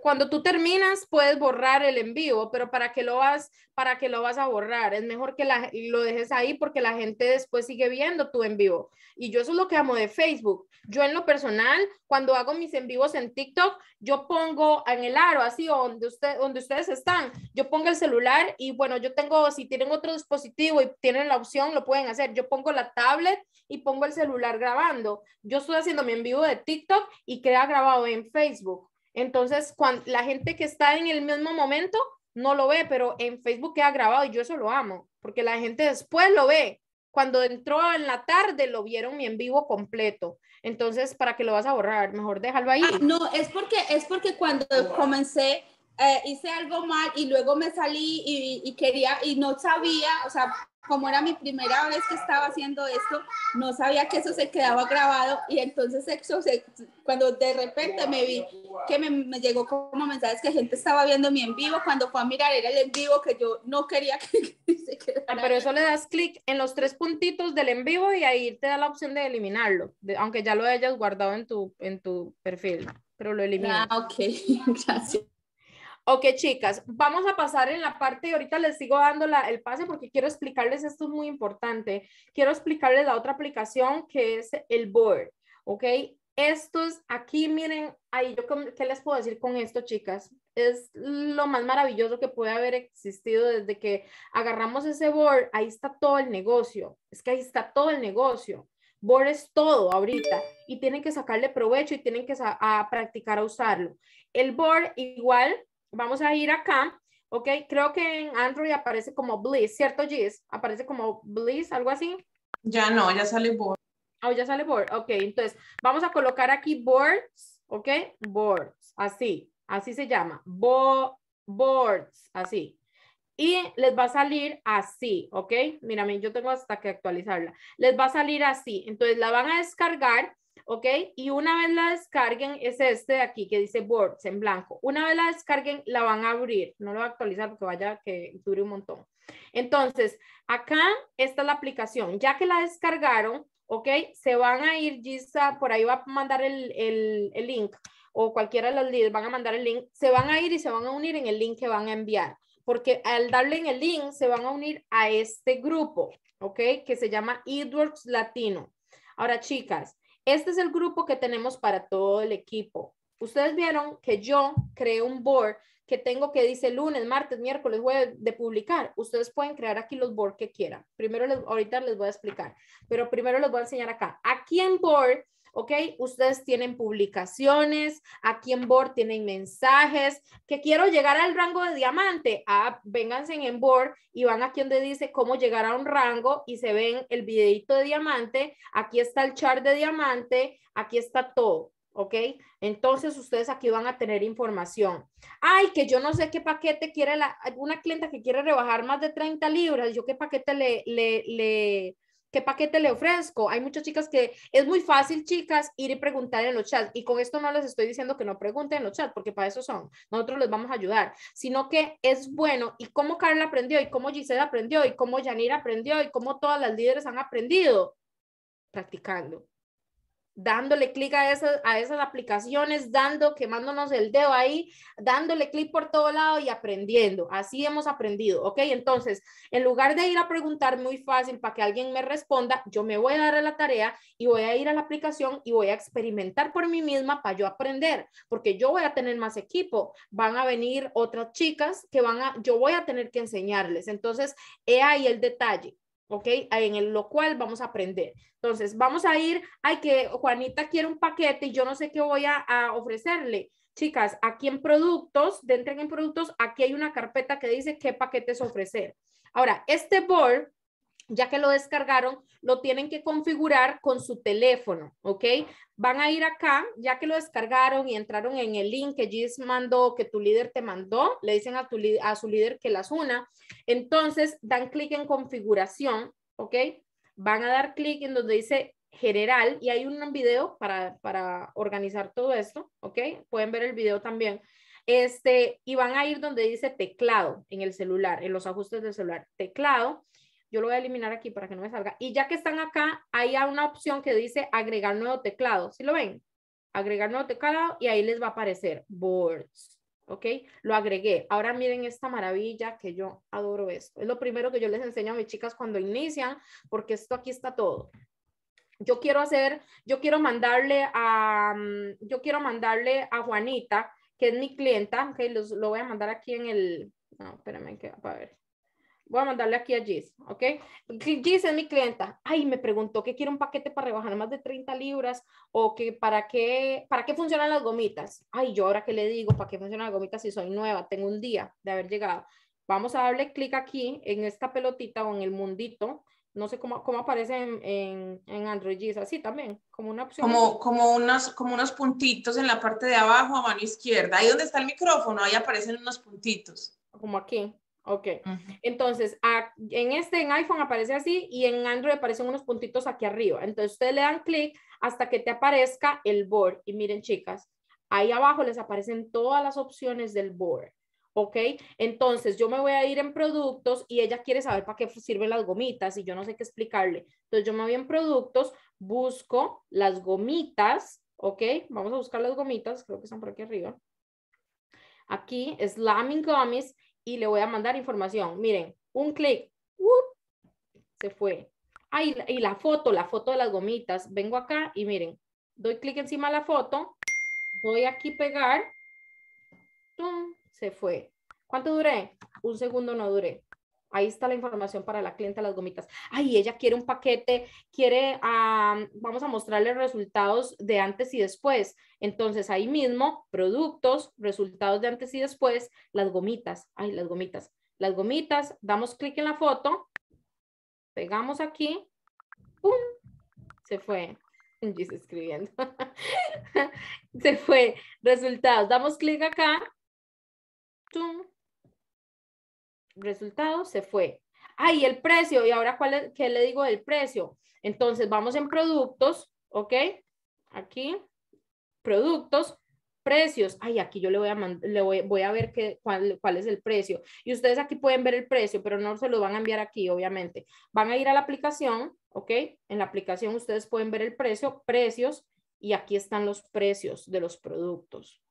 cuando tú terminas puedes borrar el en vivo, pero para qué lo vas, para qué lo vas a borrar, es mejor que la, lo dejes ahí porque la gente después sigue viendo tu en vivo. Y yo eso es lo que amo de Facebook. Yo en lo personal, cuando hago mis en vivos en TikTok, yo pongo en el aro así o donde usted donde ustedes están, yo pongo el celular y bueno, yo tengo si tienen otro dispositivo y tienen la opción lo pueden hacer. Yo pongo la tablet y pongo el celular grabando. Yo estoy haciendo mi en vivo de TikTok y queda grabado en Facebook entonces, cuando, la gente que está en el mismo momento no lo ve, pero en Facebook queda grabado y yo eso lo amo, porque la gente después lo ve. Cuando entró en la tarde lo vieron mi en vivo completo. Entonces, ¿para qué lo vas a borrar? Mejor déjalo ahí. Ah, no, es porque, es porque cuando comencé eh, hice algo mal y luego me salí y, y, quería y no sabía, o sea, como era mi primera vez que estaba haciendo esto, no sabía que eso se quedaba grabado y entonces cuando de repente me vi que me, llegó como mensajes que gente estaba viendo mi en vivo, cuando fue a mirar era el en vivo que yo no quería que, se quedara. pero eso le das clic en los tres puntitos del en vivo y ahí te da la opción de eliminarlo, aunque ya lo hayas guardado en tu, en tu perfil, pero lo eliminas. Ah, ok, gracias. Ok, chicas, vamos a pasar en la parte, ahorita les sigo dando el pase porque quiero explicarles, esto es muy importante, quiero explicarles la otra aplicación que es el board, ok. Estos aquí, miren, ahí yo, ¿qué les puedo decir con esto, chicas? Es lo más maravilloso que puede haber existido desde que agarramos ese board, ahí está todo el negocio, es que ahí está todo el negocio. Board es todo ahorita y tienen que sacarle provecho y tienen que practicar a usarlo. El board igual Vamos a ir acá, ¿ok? Creo que en Android aparece como Bliss, ¿cierto, Gis? Aparece como Bliss, algo así. Ya no, ya sale Board. Oh, ya sale Board, ok. Entonces, vamos a colocar aquí Boards, ¿ok? Boards, así, así se llama. Bo boards, así. Y les va a salir así, ¿ok? Mírame, yo tengo hasta que actualizarla. Les va a salir así. Entonces, la van a descargar ¿ok? Y una vez la descarguen, es este de aquí que dice Words en blanco. Una vez la descarguen, la van a abrir. No lo voy a actualizar porque vaya que dure un montón. Entonces, acá está la aplicación. Ya que la descargaron, ¿ok? Se van a ir, Gisa, por ahí va a mandar el, el, el link o cualquiera de los líderes van a mandar el link, se van a ir y se van a unir en el link que van a enviar, porque al darle en el link se van a unir a este grupo, ¿ok? Que se llama EdWorks Latino. Ahora, chicas, este es el grupo que tenemos para todo el equipo. Ustedes vieron que yo creé un board que tengo que dice lunes, martes, miércoles, jueves de publicar. Ustedes pueden crear aquí los boards que quieran. Primero, ahorita les voy a explicar, pero primero les voy a enseñar acá. Aquí en board ¿ok? Ustedes tienen publicaciones, aquí en Board tienen mensajes, que quiero llegar al rango de diamante. Ah, vénganse en Board y van aquí donde dice cómo llegar a un rango y se ven el videito de diamante, aquí está el chart de diamante, aquí está todo. ¿Ok? Entonces ustedes aquí van a tener información. Ay, que yo no sé qué paquete quiere la, una clienta que quiere rebajar más de 30 libras, yo qué paquete le, le, le ¿Qué paquete le ofrezco? Hay muchas chicas que es muy fácil, chicas, ir y preguntar en los chats. Y con esto no les estoy diciendo que no pregunten en los chats, porque para eso son. Nosotros les vamos a ayudar. Sino que es bueno. Y cómo Carla aprendió, y cómo Gisela aprendió, y cómo Yanira aprendió, y cómo todas las líderes han aprendido practicando dándole clic a esas, a esas aplicaciones, dando, quemándonos el dedo ahí, dándole clic por todo lado y aprendiendo. Así hemos aprendido, ¿ok? Entonces, en lugar de ir a preguntar muy fácil para que alguien me responda, yo me voy a dar a la tarea y voy a ir a la aplicación y voy a experimentar por mí misma para yo aprender, porque yo voy a tener más equipo, van a venir otras chicas que van a, yo voy a tener que enseñarles. Entonces, he ahí el detalle ¿ok? En lo cual vamos a aprender. Entonces, vamos a ir, ay, que Juanita quiere un paquete y yo no sé qué voy a, ofrecerle. Chicas, aquí en productos, de en productos, aquí hay una carpeta que dice qué paquetes ofrecer. Ahora, este board ya que lo descargaron, lo tienen que configurar con su teléfono, ¿ok? Van a ir acá, ya que lo descargaron y entraron en el link que Gis mandó, que tu líder te mandó, le dicen a, tu, a su líder que las una, entonces dan clic en configuración, ¿ok? Van a dar clic en donde dice general y hay un video para, para organizar todo esto, ¿ok? Pueden ver el video también. Este, y van a ir donde dice teclado en el celular, en los ajustes del celular, teclado, yo lo voy a eliminar aquí para que no me salga. Y ya que están acá, hay una opción que dice agregar nuevo teclado. ¿Sí lo ven? Agregar nuevo teclado y ahí les va a aparecer boards. ¿Ok? Lo agregué. Ahora miren esta maravilla que yo adoro esto. Es lo primero que yo les enseño a mis chicas cuando inician, porque esto aquí está todo yo quiero hacer, yo quiero mandarle a, mm, yo quiero mandarle a Juanita, que es mi clienta, que lo voy a mandar aquí en el, no, espérame, que, a ver, Voy a mandarle aquí a Gis, ¿ok? Gis es mi clienta. Ay, me preguntó que quiere un paquete para rebajar más de 30 libras o que para qué, para qué funcionan las gomitas. Ay, yo ahora qué le digo, ¿para qué funcionan las gomitas si soy nueva? Tengo un día de haber llegado. Vamos a darle clic aquí en esta pelotita o en el mundito. No sé cómo, cómo aparece en, en, Android Gis, así también, como una opción. Como, como, unas, como unos puntitos en la parte de abajo a mano izquierda. Ahí donde está el micrófono, ahí aparecen unos puntitos. Como aquí. Ok, entonces en este, en iPhone aparece así y en Android aparecen unos puntitos aquí arriba. Entonces ustedes le dan clic hasta que te aparezca el board. Y miren chicas, ahí abajo les aparecen todas las opciones del board. ¿ok? Entonces yo me voy a ir en productos y ella quiere saber para qué sirven las gomitas y yo no sé qué explicarle. Entonces yo me voy en productos, busco las gomitas, ¿ok? Vamos a buscar las gomitas, creo que están por aquí arriba. Aquí, slamming gummies, y le voy a mandar información. Miren, un clic, ¡uh! se fue. Ah, y, la foto, la foto de las gomitas. Vengo acá y miren, doy clic encima de la foto, voy aquí pegar, se fue. ¿Cuánto duré? Un segundo no duré. Ahí está la información para la clienta las gomitas. Ay, ella quiere un paquete, quiere, ah, vamos a mostrarle resultados de antes y después. Entonces, ahí mismo, productos, resultados de antes y después, las gomitas. Ay, las gomitas. Las gomitas, damos clic en la foto, pegamos aquí, ¡pum! Se fue. se escribiendo. se fue. Resultados, damos clic acá, ¡tum! resultado se fue. Ay, el precio, ¿y ahora cuál qué le digo del precio? Entonces vamos en productos, ¿ok? Aquí, productos, precios. Ay, aquí yo le voy a, le voy, a ver qué, cuál, cuál, es el precio. Y ustedes aquí pueden ver el precio, pero no se lo van a enviar aquí, obviamente. Van a ir a la aplicación, ¿ok? En la aplicación ustedes pueden ver el precio, precios, y aquí están los precios de los productos.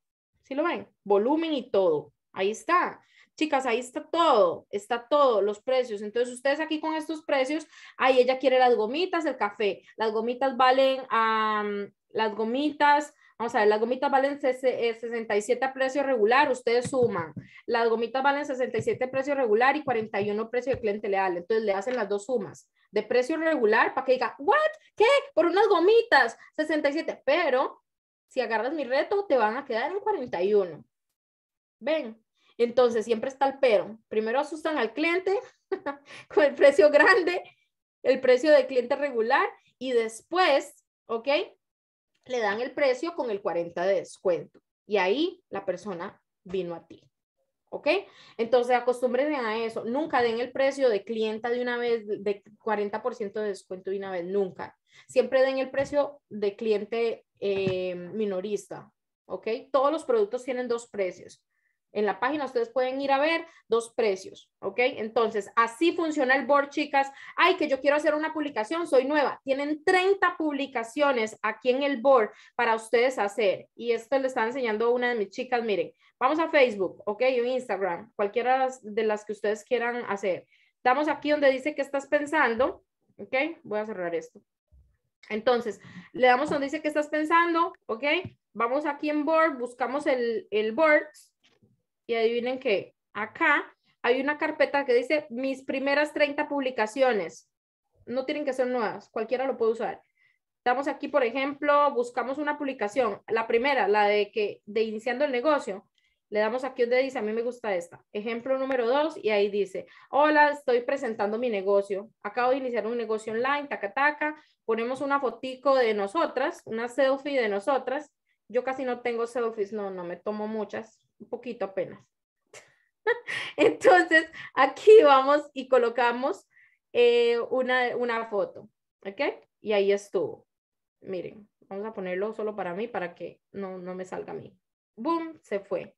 ¿Sí lo ven? Volumen y todo. Ahí está. Chicas, ahí está todo, está todo, los precios. Entonces, ustedes aquí con estos precios, ahí ella quiere las gomitas, el café. Las gomitas valen, ah, las gomitas, Vamos a ver, las gomitas valen 67 eh, a precio regular, ustedes suman. Las gomitas valen 67 a precio regular y 41 precio de cliente leal. Entonces le hacen las dos sumas de precio regular para que diga, ¿what? ¿Qué? Por unas gomitas, 67. Pero si agarras mi reto, te van a quedar en 41. Ven, entonces, siempre está el pero. Primero asustan al cliente con el precio grande, el precio de cliente regular y después, ¿ok? Le dan el precio con el 40 de descuento. Y ahí la persona vino a ti. ¿ok? Entonces acostúmbrense a eso. Nunca den el precio de clienta de una vez, de 40% de descuento de una vez, nunca. Siempre den el precio de cliente eh, minorista, ¿ok? Todos los productos tienen dos precios. En la página ustedes pueden ir a ver dos precios, ¿ok? Entonces, así funciona el board, chicas. Ay, que yo quiero hacer una publicación, soy nueva. Tienen 30 publicaciones aquí en el board para ustedes hacer. Y esto le está enseñando una de mis chicas, miren. Vamos a Facebook, ¿ok? O Instagram, cualquiera de las que ustedes quieran hacer. Damos aquí donde dice que estás pensando, ¿ok? Voy a cerrar esto. Entonces, le damos donde dice que estás pensando, ¿ok? Vamos aquí en board, buscamos el, el board, y adivinen que acá hay una carpeta que dice mis primeras 30 publicaciones. No tienen que ser nuevas, cualquiera lo puede usar. Estamos aquí, por ejemplo, buscamos una publicación, la primera, la de que de iniciando el negocio. Le damos aquí donde dice, a mí me gusta esta. Ejemplo número dos, y ahí dice, hola, estoy presentando mi negocio. Acabo de iniciar un negocio online, taca, taca. Ponemos una fotico de nosotras, una selfie de nosotras. Yo casi no tengo selfies, no, no me tomo muchas, un poquito apenas. Entonces, aquí vamos y colocamos eh, una, foto, ¿ok? Y ahí estuvo. Miren, vamos a ponerlo solo para mí, para que no, me salga a mí. Boom, se fue.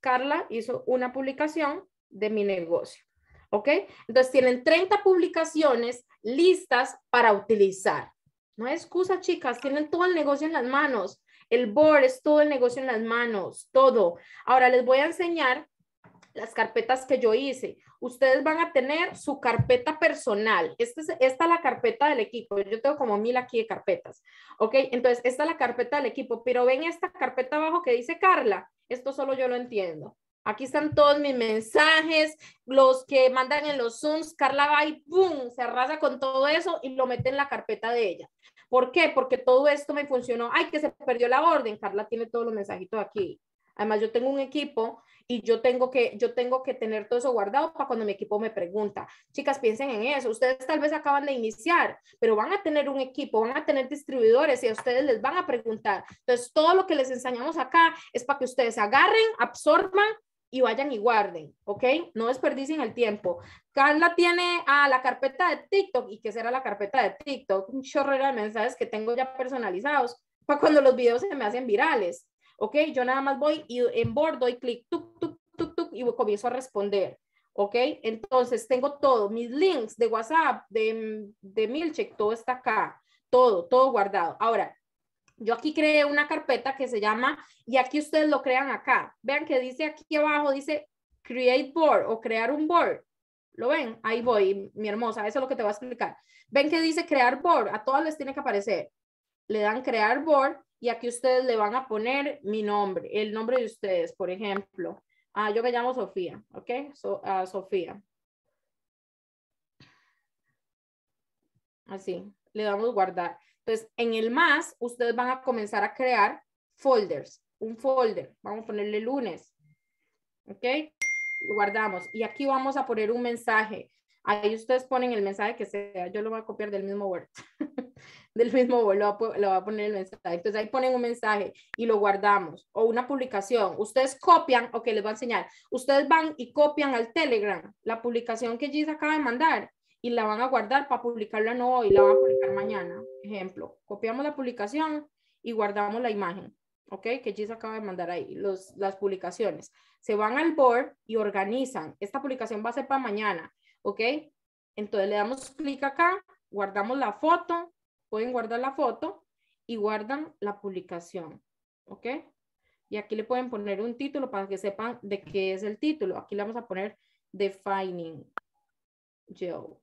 Carla hizo una publicación de mi negocio, ¿ok? Entonces, tienen 30 publicaciones listas para utilizar. No hay excusa, chicas, tienen todo el negocio en las manos. El board es todo el negocio en las manos, todo. Ahora les voy a enseñar las carpetas que yo hice. Ustedes van a tener su carpeta personal. Este es, esta es la carpeta del equipo. Yo tengo como mil aquí de carpetas. ¿Ok? Entonces, esta es la carpeta del equipo. Pero ven esta carpeta abajo que dice Carla. Esto solo yo lo entiendo. Aquí están todos mis mensajes, los que mandan en los Zooms. Carla va y ¡pum! Se arrasa con todo eso y lo mete en la carpeta de ella. ¿Por qué? Porque todo esto me funcionó. Ay, que se perdió la orden. Carla tiene todos los mensajitos aquí. Además, yo tengo un equipo y yo tengo que, yo tengo que tener todo eso guardado para cuando mi equipo me pregunta. Chicas, piensen en eso. Ustedes tal vez acaban de iniciar, pero van a tener un equipo, van a tener distribuidores y a ustedes les van a preguntar. Entonces, todo lo que les enseñamos acá es para que ustedes agarren, absorban y vayan y guarden, ¿ok? No desperdicien el tiempo. Carla tiene a ah, la carpeta de TikTok. ¿Y qué será la carpeta de TikTok? Un chorrero de mensajes que tengo ya personalizados para cuando los videos se me hacen virales, ¿ok? Yo nada más voy y en bordo y clic, tuk, tuk, tuk, tuk, y comienzo a responder. ¿ok? Entonces tengo todo, mis links de WhatsApp, de, de Milcheck, todo está acá, todo, todo guardado. Ahora, yo aquí creé una carpeta que se llama, y aquí ustedes lo crean acá. Vean que dice aquí abajo, dice create board o crear un board. ¿Lo ven? Ahí voy, mi hermosa, eso es lo que te voy a explicar. Ven que dice crear board, a todas les tiene que aparecer. Le dan crear board y aquí ustedes le van a poner mi nombre, el nombre de ustedes, por ejemplo. Ah, yo me llamo Sofía, ¿ok? Ah, Sofía. Así, le damos guardar. Entonces, en el más, ustedes van a comenzar a crear folders, un folder, vamos a ponerle lunes, ¿ok? guardamos y aquí vamos a poner un mensaje. Ahí ustedes ponen el mensaje que sea, yo lo voy a copiar del mismo Word, del mismo Word, lo voy, a, poner el mensaje. Entonces ahí ponen un mensaje y lo guardamos o una publicación. Ustedes copian, ok, les voy a enseñar. Ustedes van y copian al Telegram la publicación que Gis acaba de mandar y la van a guardar para publicarla no hoy, la van a publicar mañana. Ejemplo, copiamos la publicación y guardamos la imagen, ¿ok? Que Gis acaba de mandar ahí, los, las publicaciones. Se van al board y organizan. Esta publicación va a ser para mañana, ¿ok? Entonces le damos clic acá, guardamos la foto, pueden guardar la foto y guardan la publicación, ¿ok? Y aquí le pueden poner un título para que sepan de qué es el título. Aquí le vamos a poner Defining Joe.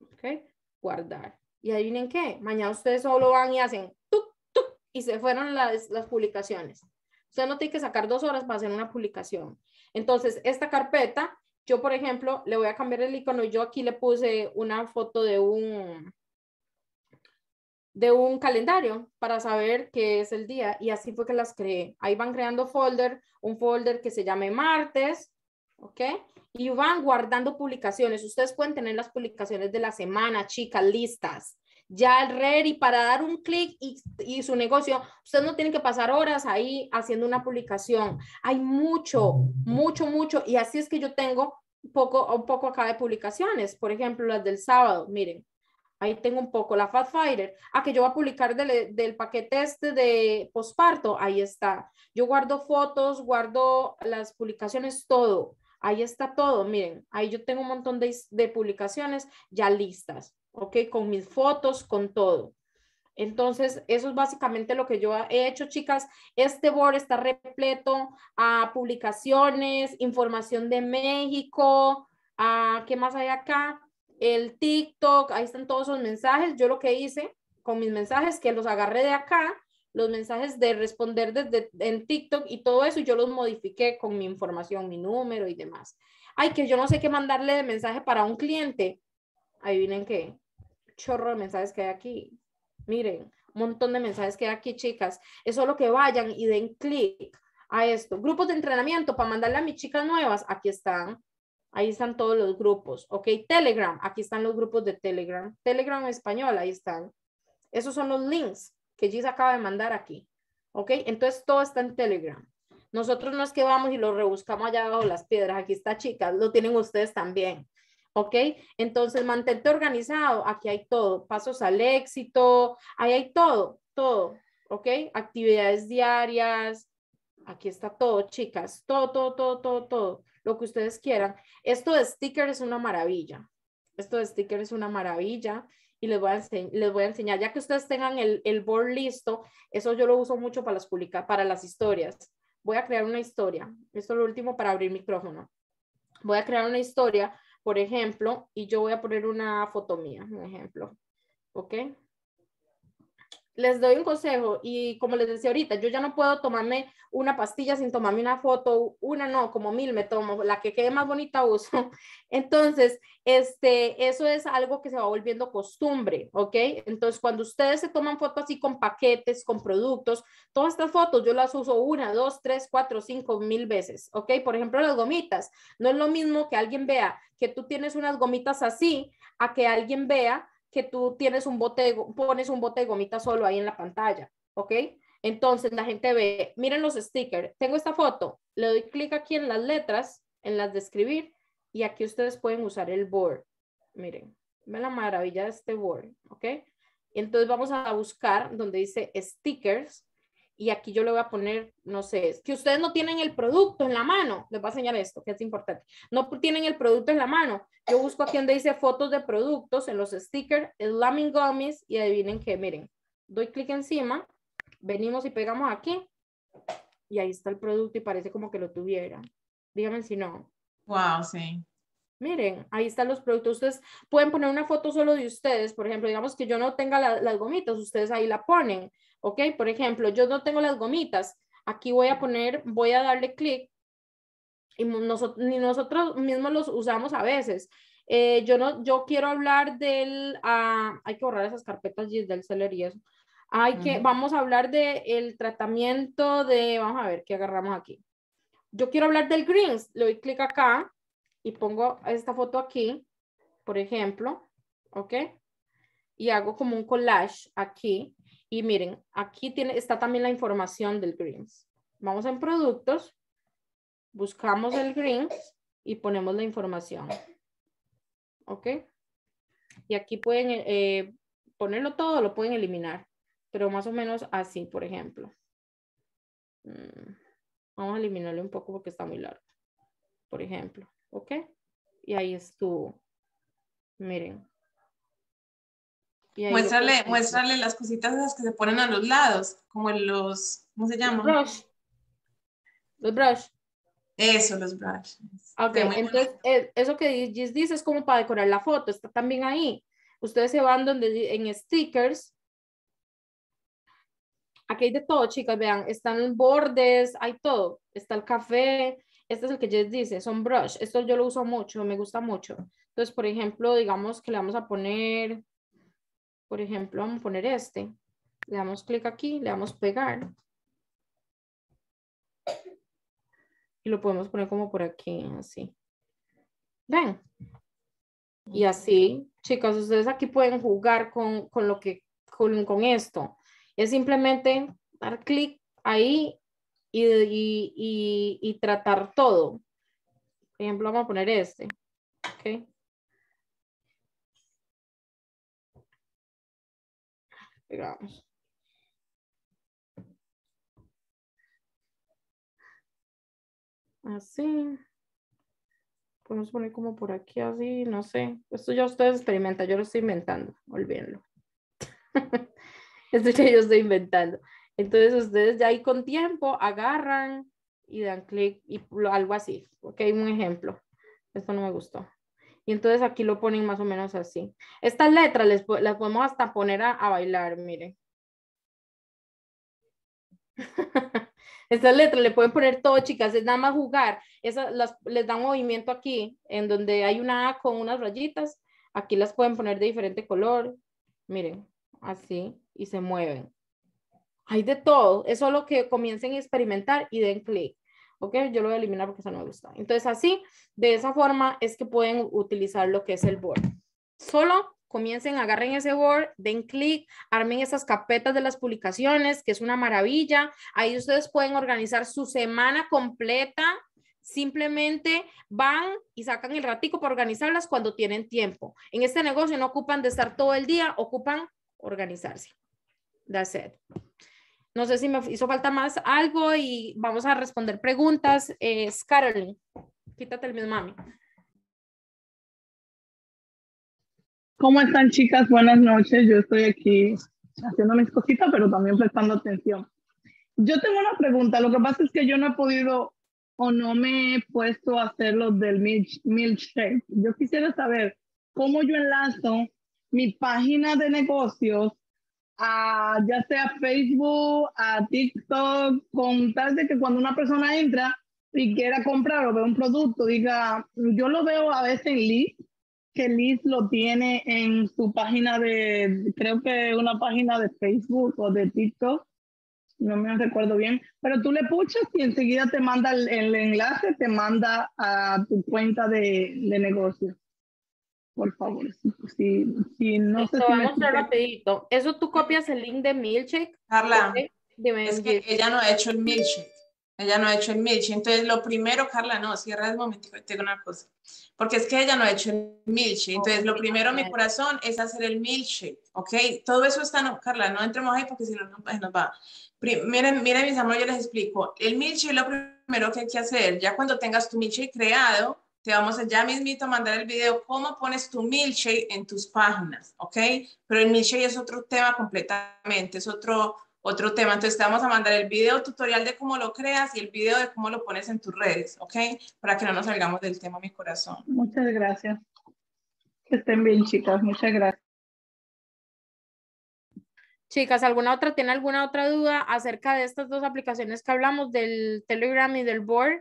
¿ok? Guardar. Y adivinen qué, mañana ustedes solo van y hacen tuk tuk y se fueron las, publicaciones. Usted no tiene que sacar dos horas para hacer una publicación. Entonces, esta carpeta, yo por ejemplo, le voy a cambiar el icono. Yo aquí le puse una foto de un, de un calendario para saber qué es el día y así fue que las creé. Ahí van creando folder, un folder que se llame martes, ¿ok? Y van guardando publicaciones. Ustedes pueden tener las publicaciones de la semana, chicas, listas. Ya el y para dar un clic y, y, su negocio, ustedes no tienen que pasar horas ahí haciendo una publicación. Hay mucho, mucho, mucho. Y así es que yo tengo poco, un poco acá de publicaciones. Por ejemplo, las del sábado, miren. Ahí tengo un poco la Fat Fighter. Ah, que yo voy a publicar del, del paquete este de posparto. Ahí está. Yo guardo fotos, guardo las publicaciones, todo. Ahí está todo, miren, ahí yo tengo un montón de, publicaciones ya listas, ¿ok? Con mis fotos, con todo. Entonces, eso es básicamente lo que yo he hecho, chicas. Este board está repleto a publicaciones, información de México, a, ¿qué más hay acá? El TikTok, ahí están todos esos mensajes. Yo lo que hice con mis mensajes, que los agarré de acá los mensajes de responder desde en TikTok y todo eso, yo los modifiqué con mi información, mi número y demás. Ay, que yo no sé qué mandarle de mensaje para un cliente. ahí vienen qué, chorro de mensajes que hay aquí. Miren, un montón de mensajes que hay aquí, chicas. Es solo que vayan y den clic a esto. Grupos de entrenamiento para mandarle a mis chicas nuevas. Aquí están. Ahí están todos los grupos. Ok, Telegram. Aquí están los grupos de Telegram. Telegram en español. Ahí están. Esos son los links que Gis acaba de mandar aquí. ¿Ok? Entonces todo está en Telegram. Nosotros no es que vamos y lo rebuscamos allá abajo las piedras. Aquí está, chicas. Lo tienen ustedes también. ¿Ok? Entonces mantente organizado. Aquí hay todo. Pasos al éxito. Ahí hay todo, todo. ¿Ok? Actividades diarias. Aquí está todo, chicas. Todo, todo, todo, todo, todo. Lo que ustedes quieran. Esto de sticker es una maravilla. Esto de sticker es una maravilla y les voy a, enseñar. Ya que ustedes tengan el, el, board listo, eso yo lo uso mucho para las, publica para las historias. Voy a crear una historia. Esto es lo último para abrir micrófono. Voy a crear una historia, por ejemplo, y yo voy a poner una foto mía, un ejemplo. ¿Ok? les doy un consejo y como les decía ahorita, yo ya no puedo tomarme una pastilla sin tomarme una foto, una no, como mil me tomo, la que quede más bonita uso. Entonces, este, eso es algo que se va volviendo costumbre, ¿ok? Entonces, cuando ustedes se toman fotos así con paquetes, con productos, todas estas fotos yo las uso una, dos, tres, cuatro, cinco mil veces, ¿ok? Por ejemplo, las gomitas. No es lo mismo que alguien vea que tú tienes unas gomitas así a que alguien vea que tú tienes un bote, pones un bote de gomita solo ahí en la pantalla, ¿ok? Entonces la gente ve, miren los stickers, tengo esta foto, le doy clic aquí en las letras, en las de escribir, y aquí ustedes pueden usar el board. Miren, ve la maravilla de este board, ¿ok? Entonces vamos a buscar donde dice stickers y aquí yo le voy a poner, no sé, es que ustedes no tienen el producto en la mano, les voy a enseñar esto, que es importante, no tienen el producto en la mano, yo busco aquí donde dice fotos de productos, en los stickers, Slamming Gummies, y adivinen qué, miren, doy clic encima, venimos y pegamos aquí, y ahí está el producto y parece como que lo tuviera, díganme si no. Wow, sí. Miren, ahí están los productos. Ustedes pueden poner una foto solo de ustedes. Por ejemplo, digamos que yo no tenga las gomitas, ustedes ahí la ponen. ¿Ok? Por ejemplo, yo no tengo las gomitas. Aquí voy a poner, voy a darle clic. Y nosotros, mismos los usamos a veces. Eh, yo, no, yo quiero hablar del... Ah, hay que borrar esas carpetas del seller y eso. Hay que, vamos a hablar del tratamiento de... Vamos a ver qué agarramos aquí. Yo quiero hablar del greens. Le doy clic acá y pongo esta foto aquí, por ejemplo, ¿ok? Y hago como un collage aquí. Y miren, aquí tiene, está también la información del Greens. Vamos en productos, buscamos el Greens y ponemos la información. ¿Ok? Y aquí pueden eh, ponerlo todo, lo pueden eliminar, pero más o menos así, por ejemplo. Mm, vamos a eliminarlo un poco porque está muy largo, por ejemplo. ¿Ok? Y ahí estuvo. Miren. Muéstrale, muéstrale las cositas esas que se ponen a los lados, como los, ¿cómo se llama? Los brush. Los brush. Eso, los brush. Ok, entonces eh, eso que dice es como para decorar la foto, está también ahí. Ustedes se van donde en stickers. Aquí hay de todo, chicas, vean, están bordes, hay todo. Está el café, este es el que Jess dice, son brush. Esto yo lo uso mucho, me gusta mucho. Entonces, por ejemplo, digamos que le vamos a poner, por ejemplo, vamos a poner este. Le damos clic aquí, le damos pegar. Y lo podemos poner como por aquí, así. Ven. Y así, chicas, ustedes aquí pueden jugar con, con lo que, con esto. Es simplemente dar clic ahí y, tratar todo. Por ejemplo, vamos a poner este. ok. Digamos. Así. Podemos poner como por aquí, así, no sé. Esto ya ustedes experimentan, yo lo estoy inventando, olvídenlo. Esto ya yo estoy inventando. Entonces ustedes ya ahí con tiempo agarran y dan clic y algo así. Ok, un ejemplo. Esto no me gustó. Y entonces aquí lo ponen más o menos así. Estas letras les, las podemos hasta poner a, bailar, miren. Estas letras le pueden poner todo, chicas, es nada más jugar. Esas, les dan movimiento aquí, en donde hay una A con unas rayitas. Aquí las pueden poner de diferente color. Miren, así, y se mueven hay de todo. Es solo que comiencen a experimentar y den clic. Ok, yo lo voy a eliminar porque eso no me gusta. Entonces así, de esa forma es que pueden utilizar lo que es el board. Solo comiencen, agarren ese board, den clic, armen esas carpetas de las publicaciones, que es una maravilla. Ahí ustedes pueden organizar su semana completa. Simplemente van y sacan el ratico para organizarlas cuando tienen tiempo. En este negocio no ocupan de estar todo el día, ocupan organizarse. That's it. No sé si me hizo falta más algo y vamos a responder preguntas. Es Carolyn, quítate el mismo mami. ¿Cómo están chicas? Buenas noches. Yo estoy aquí haciendo mis cositas, pero también prestando atención. Yo tengo una pregunta. Lo que pasa es que yo no he podido o no me he puesto a hacer los del milkshake. Yo quisiera saber cómo yo enlazo mi página de negocios ya sea Facebook, a TikTok, con tal de que cuando una persona entra y quiera comprar o ve un producto, diga, yo lo veo a veces en Liz, que Liz lo tiene en su página de, creo que una página de Facebook o de TikTok, no me recuerdo bien, pero tú le puchas y enseguida te manda el, enlace, te manda a tu cuenta de, de negocio por favor. Pues si, no se sé si vamos mostrar rapidito. ¿Eso tú copias el link de Milkshake? Carla, Dime, es que ella no ha hecho el Milkshake. Ella no ha hecho el milkshake. Entonces, lo primero, Carla, no, cierra el momento tengo una cosa. Porque es que ella no ha hecho el milkshake. Entonces, lo primero, mi corazón, es hacer el milkshake, ¿ok? Todo eso está, no, Carla, no entremos ahí porque si no, no pues, nos va. miren, miren, mis amores, yo les explico. El milkshake es lo primero que hay que hacer. Ya cuando tengas tu milkshake creado, te vamos a ya mismito a mandar el video, cómo pones tu milkshake en tus páginas, ¿ok? Pero el milkshake es otro tema completamente, es otro, otro tema. Entonces te vamos a mandar el video tutorial de cómo lo creas y el video de cómo lo pones en tus redes, ¿ok? Para que no nos salgamos del tema, mi corazón. Muchas gracias. Que estén bien, chicas. Muchas gracias. Chicas, ¿alguna otra tiene alguna otra duda acerca de estas dos aplicaciones que hablamos del Telegram y del Board?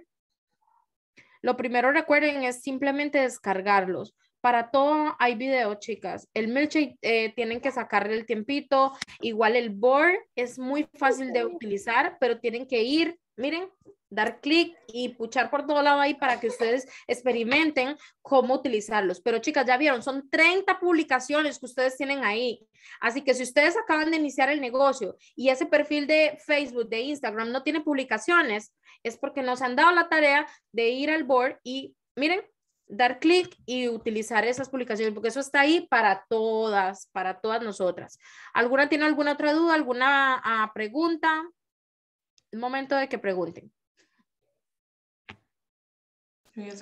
Lo primero recuerden es simplemente descargarlos. Para todo hay video, chicas. El milkshake eh, tienen que sacarle el tiempito. Igual el board es muy fácil de utilizar, pero tienen que ir, miren, dar clic y puchar por todo lado ahí para que ustedes experimenten cómo utilizarlos. Pero chicas, ya vieron, son 30 publicaciones que ustedes tienen ahí. Así que si ustedes acaban de iniciar el negocio y ese perfil de Facebook, de Instagram no tiene publicaciones, es porque nos han dado la tarea de ir al board y, miren, dar clic y utilizar esas publicaciones, porque eso está ahí para todas, para todas nosotras. ¿Alguna tiene alguna otra duda, alguna ah, pregunta? El momento de que pregunten.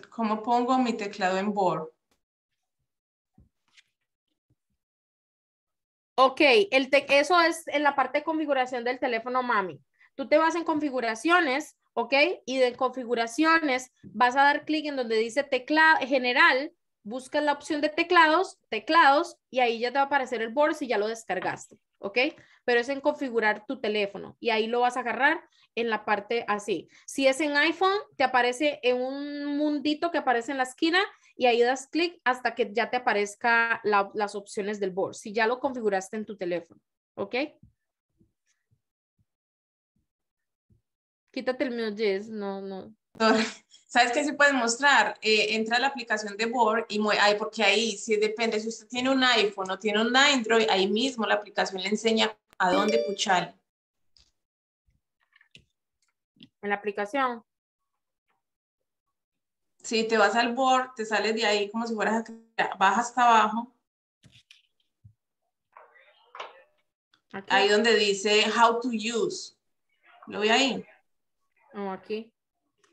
¿Cómo pongo mi teclado en board? Ok, el eso es en la parte de configuración del teléfono, mami. Tú te vas en configuraciones, ¿ok? Y de configuraciones vas a dar clic en donde dice teclado general, buscas la opción de teclados, teclados, y ahí ya te va a aparecer el board si ya lo descargaste, ¿ok? Pero es en configurar tu teléfono y ahí lo vas a agarrar en la parte así. Si es en iPhone, te aparece en un mundito que aparece en la esquina y ahí das clic hasta que ya te aparezca las opciones del board, si ya lo configuraste en tu teléfono, ¿ok? quítate el mío Jess. no, no. ¿Sabes qué se puede mostrar? Eh, entra a la aplicación de Board y ay, porque ahí si depende, si usted tiene un iPhone o tiene un Android, ahí mismo la aplicación le enseña a dónde puchar. En la aplicación. Si sí, te vas al board, te sales de ahí como si fueras a hasta abajo. Ahí donde dice how to use. ¿Lo ve ahí? aquí.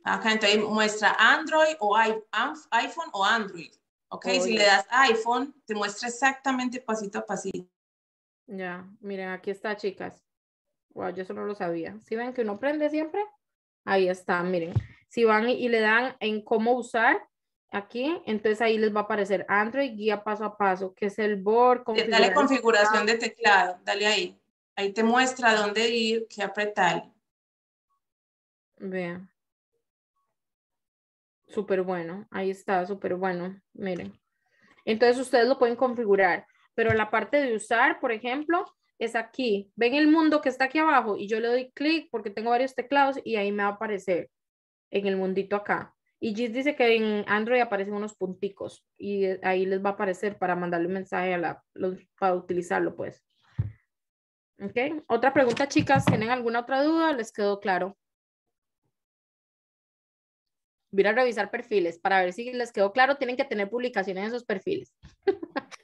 Acá, entonces muestra Android o iPhone o Android. Ok, oh, si le das iPhone, te muestra exactamente pasito a pasito. Ya, miren, aquí está, chicas. Wow, yo eso no lo sabía. si ven que uno prende siempre? Ahí está, miren. Si van y le dan en cómo usar, aquí, entonces ahí les va a aparecer Android guía paso a paso, que es el board. Dale configuración de teclado, dale ahí. Ahí te muestra dónde ir, qué apretar. Vean. Súper bueno. Ahí está, súper bueno. Miren. Entonces ustedes lo pueden configurar. Pero la parte de usar, por ejemplo, es aquí. Ven el mundo que está aquí abajo y yo le doy clic porque tengo varios teclados y ahí me va a aparecer en el mundito acá. Y Gis dice que en Android aparecen unos punticos y eh, ahí les va a aparecer para mandarle un mensaje a la, para utilizarlo pues. Ok, otra pregunta chicas, ¿tienen alguna otra duda? ¿Les quedó claro? voy a revisar perfiles para ver si les quedó claro, tienen que tener publicaciones en sus perfiles.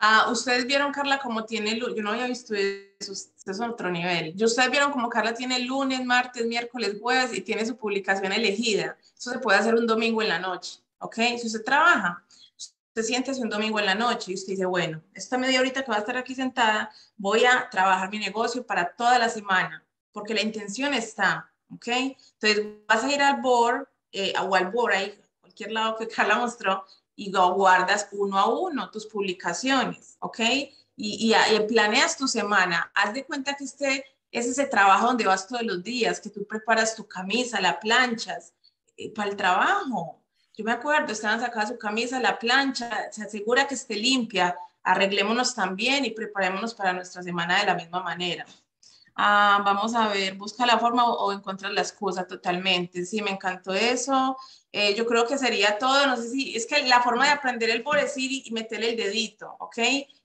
Ah, ustedes vieron, Carla, cómo tiene, yo no había visto eso, eso es otro nivel. ustedes vieron cómo Carla tiene lunes, martes, miércoles, jueves y tiene su publicación elegida. Eso se puede hacer un domingo en la noche, ¿ok? Si usted trabaja, usted siente un domingo en la noche y usted dice, bueno, esta media horita que va a estar aquí sentada, voy a trabajar mi negocio para toda la semana, porque la intención está, ¿ok? Entonces vas a ir al board, eh, o al cualquier lado que Carla mostró, y guardas uno a uno tus publicaciones, ¿ok? Y, planeas tu semana. Haz de cuenta que este es ese trabajo donde vas todos los días, que tú preparas tu camisa, la planchas eh, para el trabajo. Yo me acuerdo, estaban sacando su camisa, la plancha, se asegura que esté limpia, arreglémonos también y preparémonos para nuestra semana de la misma manera. Ah, vamos a ver, busca la forma o, encuentra la excusa totalmente. Sí, me encantó eso. Eh, yo creo que sería todo, no sé si, es que la forma de aprender el por y, y meterle el dedito, ¿ok?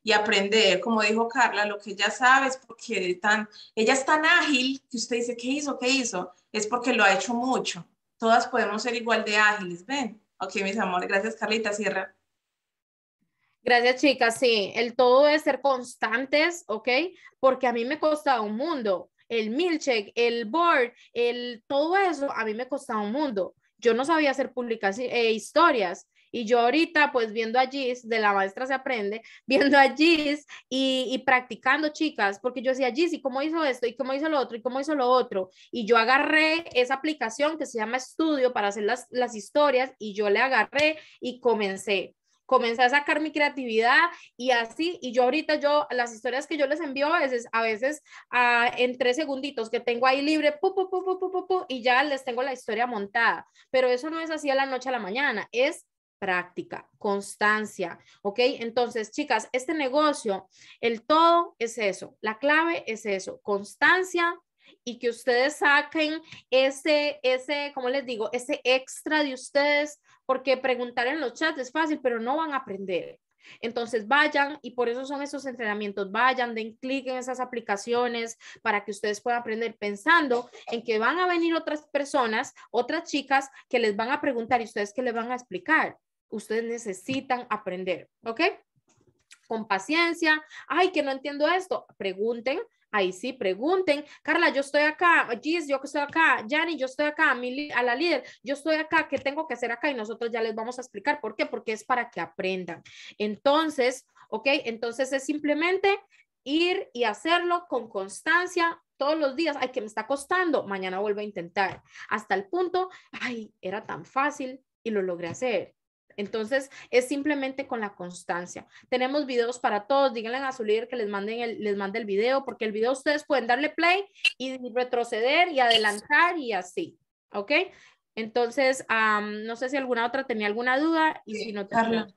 Y aprender, como dijo Carla, lo que ella sabe es porque tan, ella es tan ágil que usted dice, ¿qué hizo? ¿Qué hizo? Es porque lo ha hecho mucho. Todas podemos ser igual de ágiles, ¿ven? Ok, mis amores, gracias Carlita, cierra. Gracias, chicas. Sí, el todo es ser constantes, ¿ok? Porque a mí me costaba un mundo. El milcheck, el board, el todo eso, a mí me costaba un mundo. Yo no sabía hacer publicaciones, eh, historias. Y yo ahorita, pues viendo a de la maestra se aprende, viendo a y, practicando, chicas, porque yo decía, Gis, ¿y cómo hizo esto? ¿Y cómo hizo lo otro? ¿Y cómo hizo lo otro? Y yo agarré esa aplicación que se llama Estudio para hacer las, las historias y yo le agarré y comencé comencé a sacar mi creatividad y así, y yo ahorita yo, las historias que yo les envío a veces, a veces ah, en tres segunditos que tengo ahí libre, pu, y ya les tengo la historia montada, pero eso no es así a la noche a la mañana, es práctica, constancia, ¿ok? Entonces, chicas, este negocio, el todo es eso, la clave es eso, constancia, y que ustedes saquen ese, ese, ¿cómo les digo? Ese extra de ustedes porque preguntar en los chats es fácil, pero no van a aprender. Entonces vayan y por eso son esos entrenamientos, vayan, den clic en esas aplicaciones para que ustedes puedan aprender pensando en que van a venir otras personas, otras chicas que les van a preguntar y ustedes que les van a explicar. Ustedes necesitan aprender, ¿ok? Con paciencia, ay, que no entiendo esto, pregunten, Ahí sí, pregunten, Carla, yo estoy acá, Gis, yo que estoy acá, Jani, yo estoy acá, a la líder, yo estoy acá, ¿qué tengo que hacer acá? Y nosotros ya les vamos a explicar por qué, porque es para que aprendan. Entonces, ¿ok? Entonces es simplemente ir y hacerlo con constancia todos los días. Ay, que me está costando, mañana vuelvo a intentar. Hasta el punto, ay, era tan fácil y lo logré hacer. Entonces, es simplemente con la constancia. Tenemos videos para todos. Díganle a su líder que les, manden el, les mande el video, porque el video ustedes pueden darle play y retroceder y adelantar y así. ¿Ok? Entonces, no sé si alguna otra tenía alguna duda y si no, Carla.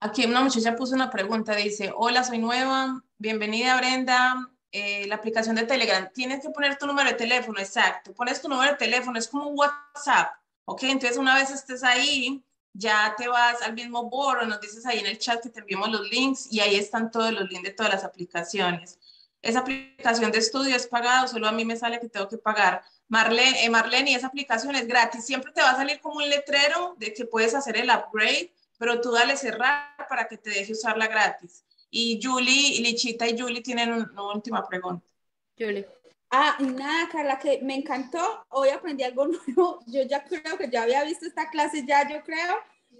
Aquí una muchacha puso una pregunta, dice, hola, soy nueva, bienvenida Brenda, eh, la aplicación de Telegram, tienes que poner tu número de teléfono, exacto, pones tu número de teléfono, es como WhatsApp, ok, entonces una vez estés ahí, ya te vas al mismo board nos dices ahí en el chat que te enviamos los links y ahí están todos los links de todas las aplicaciones. Esa aplicación de estudio es pagada, solo a mí me sale que tengo que pagar. Marlene, y eh, esa aplicación es gratis. Siempre te va a salir como un letrero de que puedes hacer el upgrade, pero tú dale cerrar para que te deje usarla gratis. Y Julie, Lichita y Julie tienen una última pregunta. Julie. Ah, nada, Carla, que me encantó. Hoy aprendí algo nuevo. Yo ya creo que ya había visto esta clase, ya yo creo,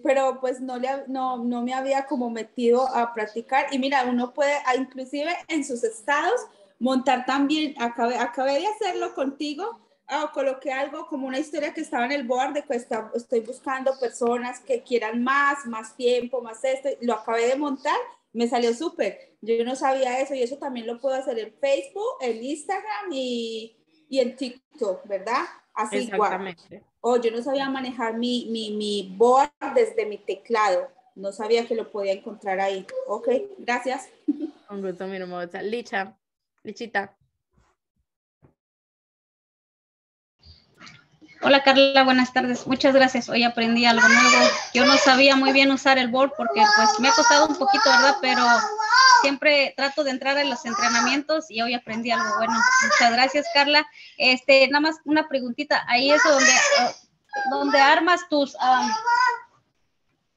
pero pues no, le, no, no me había como metido a practicar. Y mira, uno puede, ah, inclusive en sus estados, montar también, acabé, acabé de hacerlo contigo, Ah, coloqué algo como una historia que estaba en el board de que estoy buscando personas que quieran más, más tiempo, más esto, lo acabé de montar me salió súper. Yo no sabía eso y eso también lo puedo hacer en Facebook, en Instagram y, y en TikTok, ¿verdad? Así Exactamente. O oh, yo no sabía manejar mi, mi, mi board desde mi teclado. No sabía que lo podía encontrar ahí. Ok, gracias. Un gusto, mi hermosa. Licha, Lichita. Hola Carla, buenas tardes. Muchas gracias. Hoy aprendí algo nuevo. Yo no sabía muy bien usar el board porque pues me ha costado un poquito, ¿verdad? Pero siempre trato de entrar en los entrenamientos y hoy aprendí algo bueno. Muchas gracias Carla. Este, nada más una preguntita. Ahí es donde, ah, donde armas tus, ah,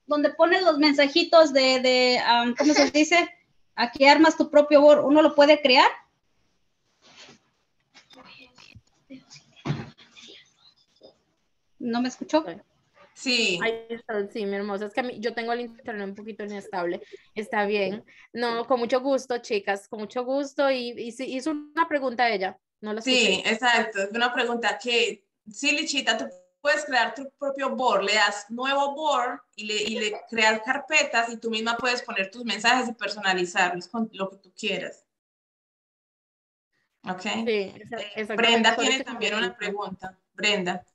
donde pones los mensajitos de, ah, ¿cómo se dice? Aquí armas tu propio board. ¿Uno lo puede crear? ¿No me escuchó? Sí. sí, mi hermosa. Es que yo tengo el internet un poquito inestable. Está bien. No, con mucho gusto, chicas, con mucho gusto. Y, hizo una pregunta a ella. No sí, exacto. Una pregunta que, sí, Lichita, tú puedes crear tu propio board. Le das nuevo board y le, y le creas carpetas y tú misma puedes poner tus mensajes y personalizarlos con lo que tú quieras. ¿Ok? Sí, eh, Brenda tiene también una pregunta. Brenda.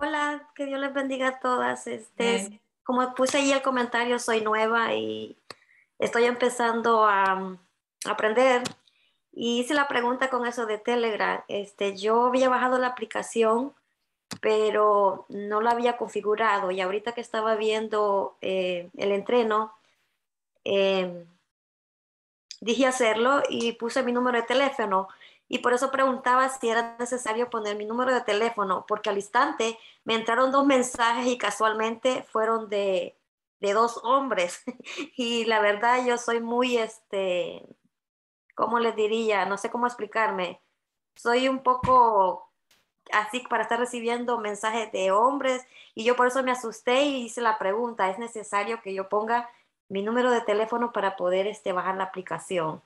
Hola, que Dios les bendiga a todas. Este, como puse ahí el comentario, soy nueva y estoy empezando a, mm, aprender. Y hice la pregunta con eso de Telegram. Este, yo había bajado la aplicación, pero no la había configurado. Y ahorita que estaba viendo eh, el entreno, eh, dije hacerlo y puse mi número de teléfono y por eso preguntaba si era necesario poner mi número de teléfono, porque al instante me entraron dos mensajes y casualmente fueron de, dos hombres. y la verdad yo soy muy, este, ¿cómo les diría? No sé cómo explicarme. Soy un poco así para estar recibiendo mensajes de hombres y yo por eso me asusté y hice la pregunta, ¿es necesario que yo ponga mi número de teléfono para poder este, bajar la aplicación?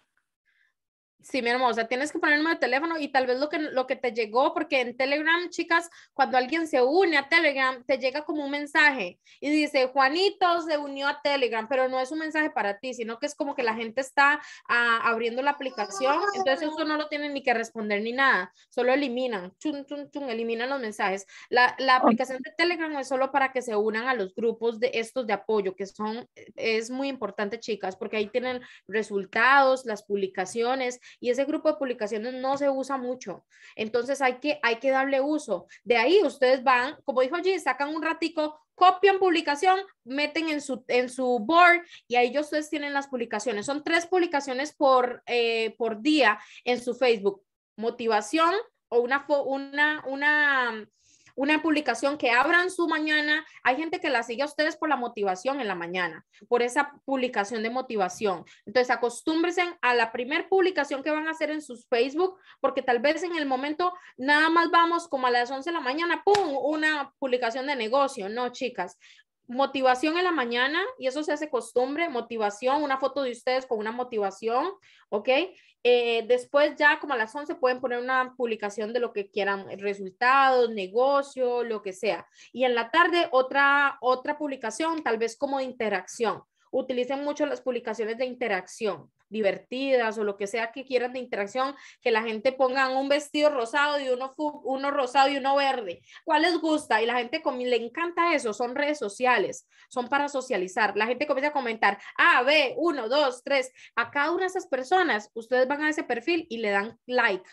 Sí, mi hermosa, tienes que ponerme el de teléfono y tal vez lo que, lo que te llegó, porque en Telegram, chicas, cuando alguien se une a Telegram, te llega como un mensaje y dice, Juanito se unió a Telegram, pero no es un mensaje para ti, sino que es como que la gente está ah, abriendo la aplicación, entonces eso no lo tienen ni que responder ni nada, solo eliminan, chun, chun, chun, eliminan los mensajes. La, la aplicación de Telegram es solo para que se unan a los grupos de estos de apoyo, que son, es muy importante, chicas, porque ahí tienen resultados, las publicaciones, y ese grupo de publicaciones no se usa mucho. Entonces hay que, hay que darle uso. De ahí ustedes van, como dijo allí, sacan un ratico, copian publicación, meten en su, en su board y ahí ustedes tienen las publicaciones. Son tres publicaciones por, eh, por día en su Facebook. Motivación o una, una, una una publicación que abran su mañana. Hay gente que la sigue a ustedes por la motivación en la mañana, por esa publicación de motivación. Entonces, acostúmbrense a la primer publicación que van a hacer en sus Facebook, porque tal vez en el momento nada más vamos como a las 11 de la mañana, ¡pum! Una publicación de negocio. No, chicas, motivación en la mañana, y eso se hace costumbre, motivación, una foto de ustedes con una motivación, ¿ok? Eh, después ya como a las 11 pueden poner una publicación de lo que quieran, resultados, negocio, lo que sea. Y en la tarde otra, otra publicación, tal vez como de interacción utilicen mucho las publicaciones de interacción divertidas o lo que sea que quieran de interacción, que la gente ponga un vestido rosado y uno, uno rosado y uno verde. ¿Cuál les gusta? Y la gente le encanta eso, son redes sociales, son para socializar. La gente comienza a comentar A, B, 1, 2, 3. A cada una de esas personas, ustedes van a ese perfil y le dan like.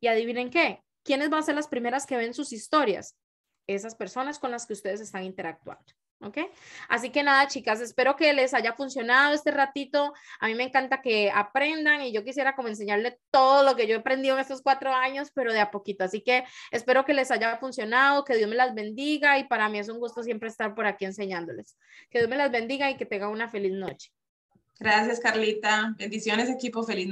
Y adivinen qué, ¿quiénes van a ser las primeras que ven sus historias? Esas personas con las que ustedes están interactuando. ¿Ok? Así que nada, chicas, espero que les haya funcionado este ratito. A mí me encanta que aprendan y yo quisiera como enseñarle todo lo que yo he aprendido en estos cuatro años, pero de a poquito. Así que espero que les haya funcionado, que Dios me las bendiga y para mí es un gusto siempre estar por aquí enseñándoles. Que Dios me las bendiga y que tengan una feliz noche. Gracias, Carlita. Bendiciones, equipo. Feliz noche.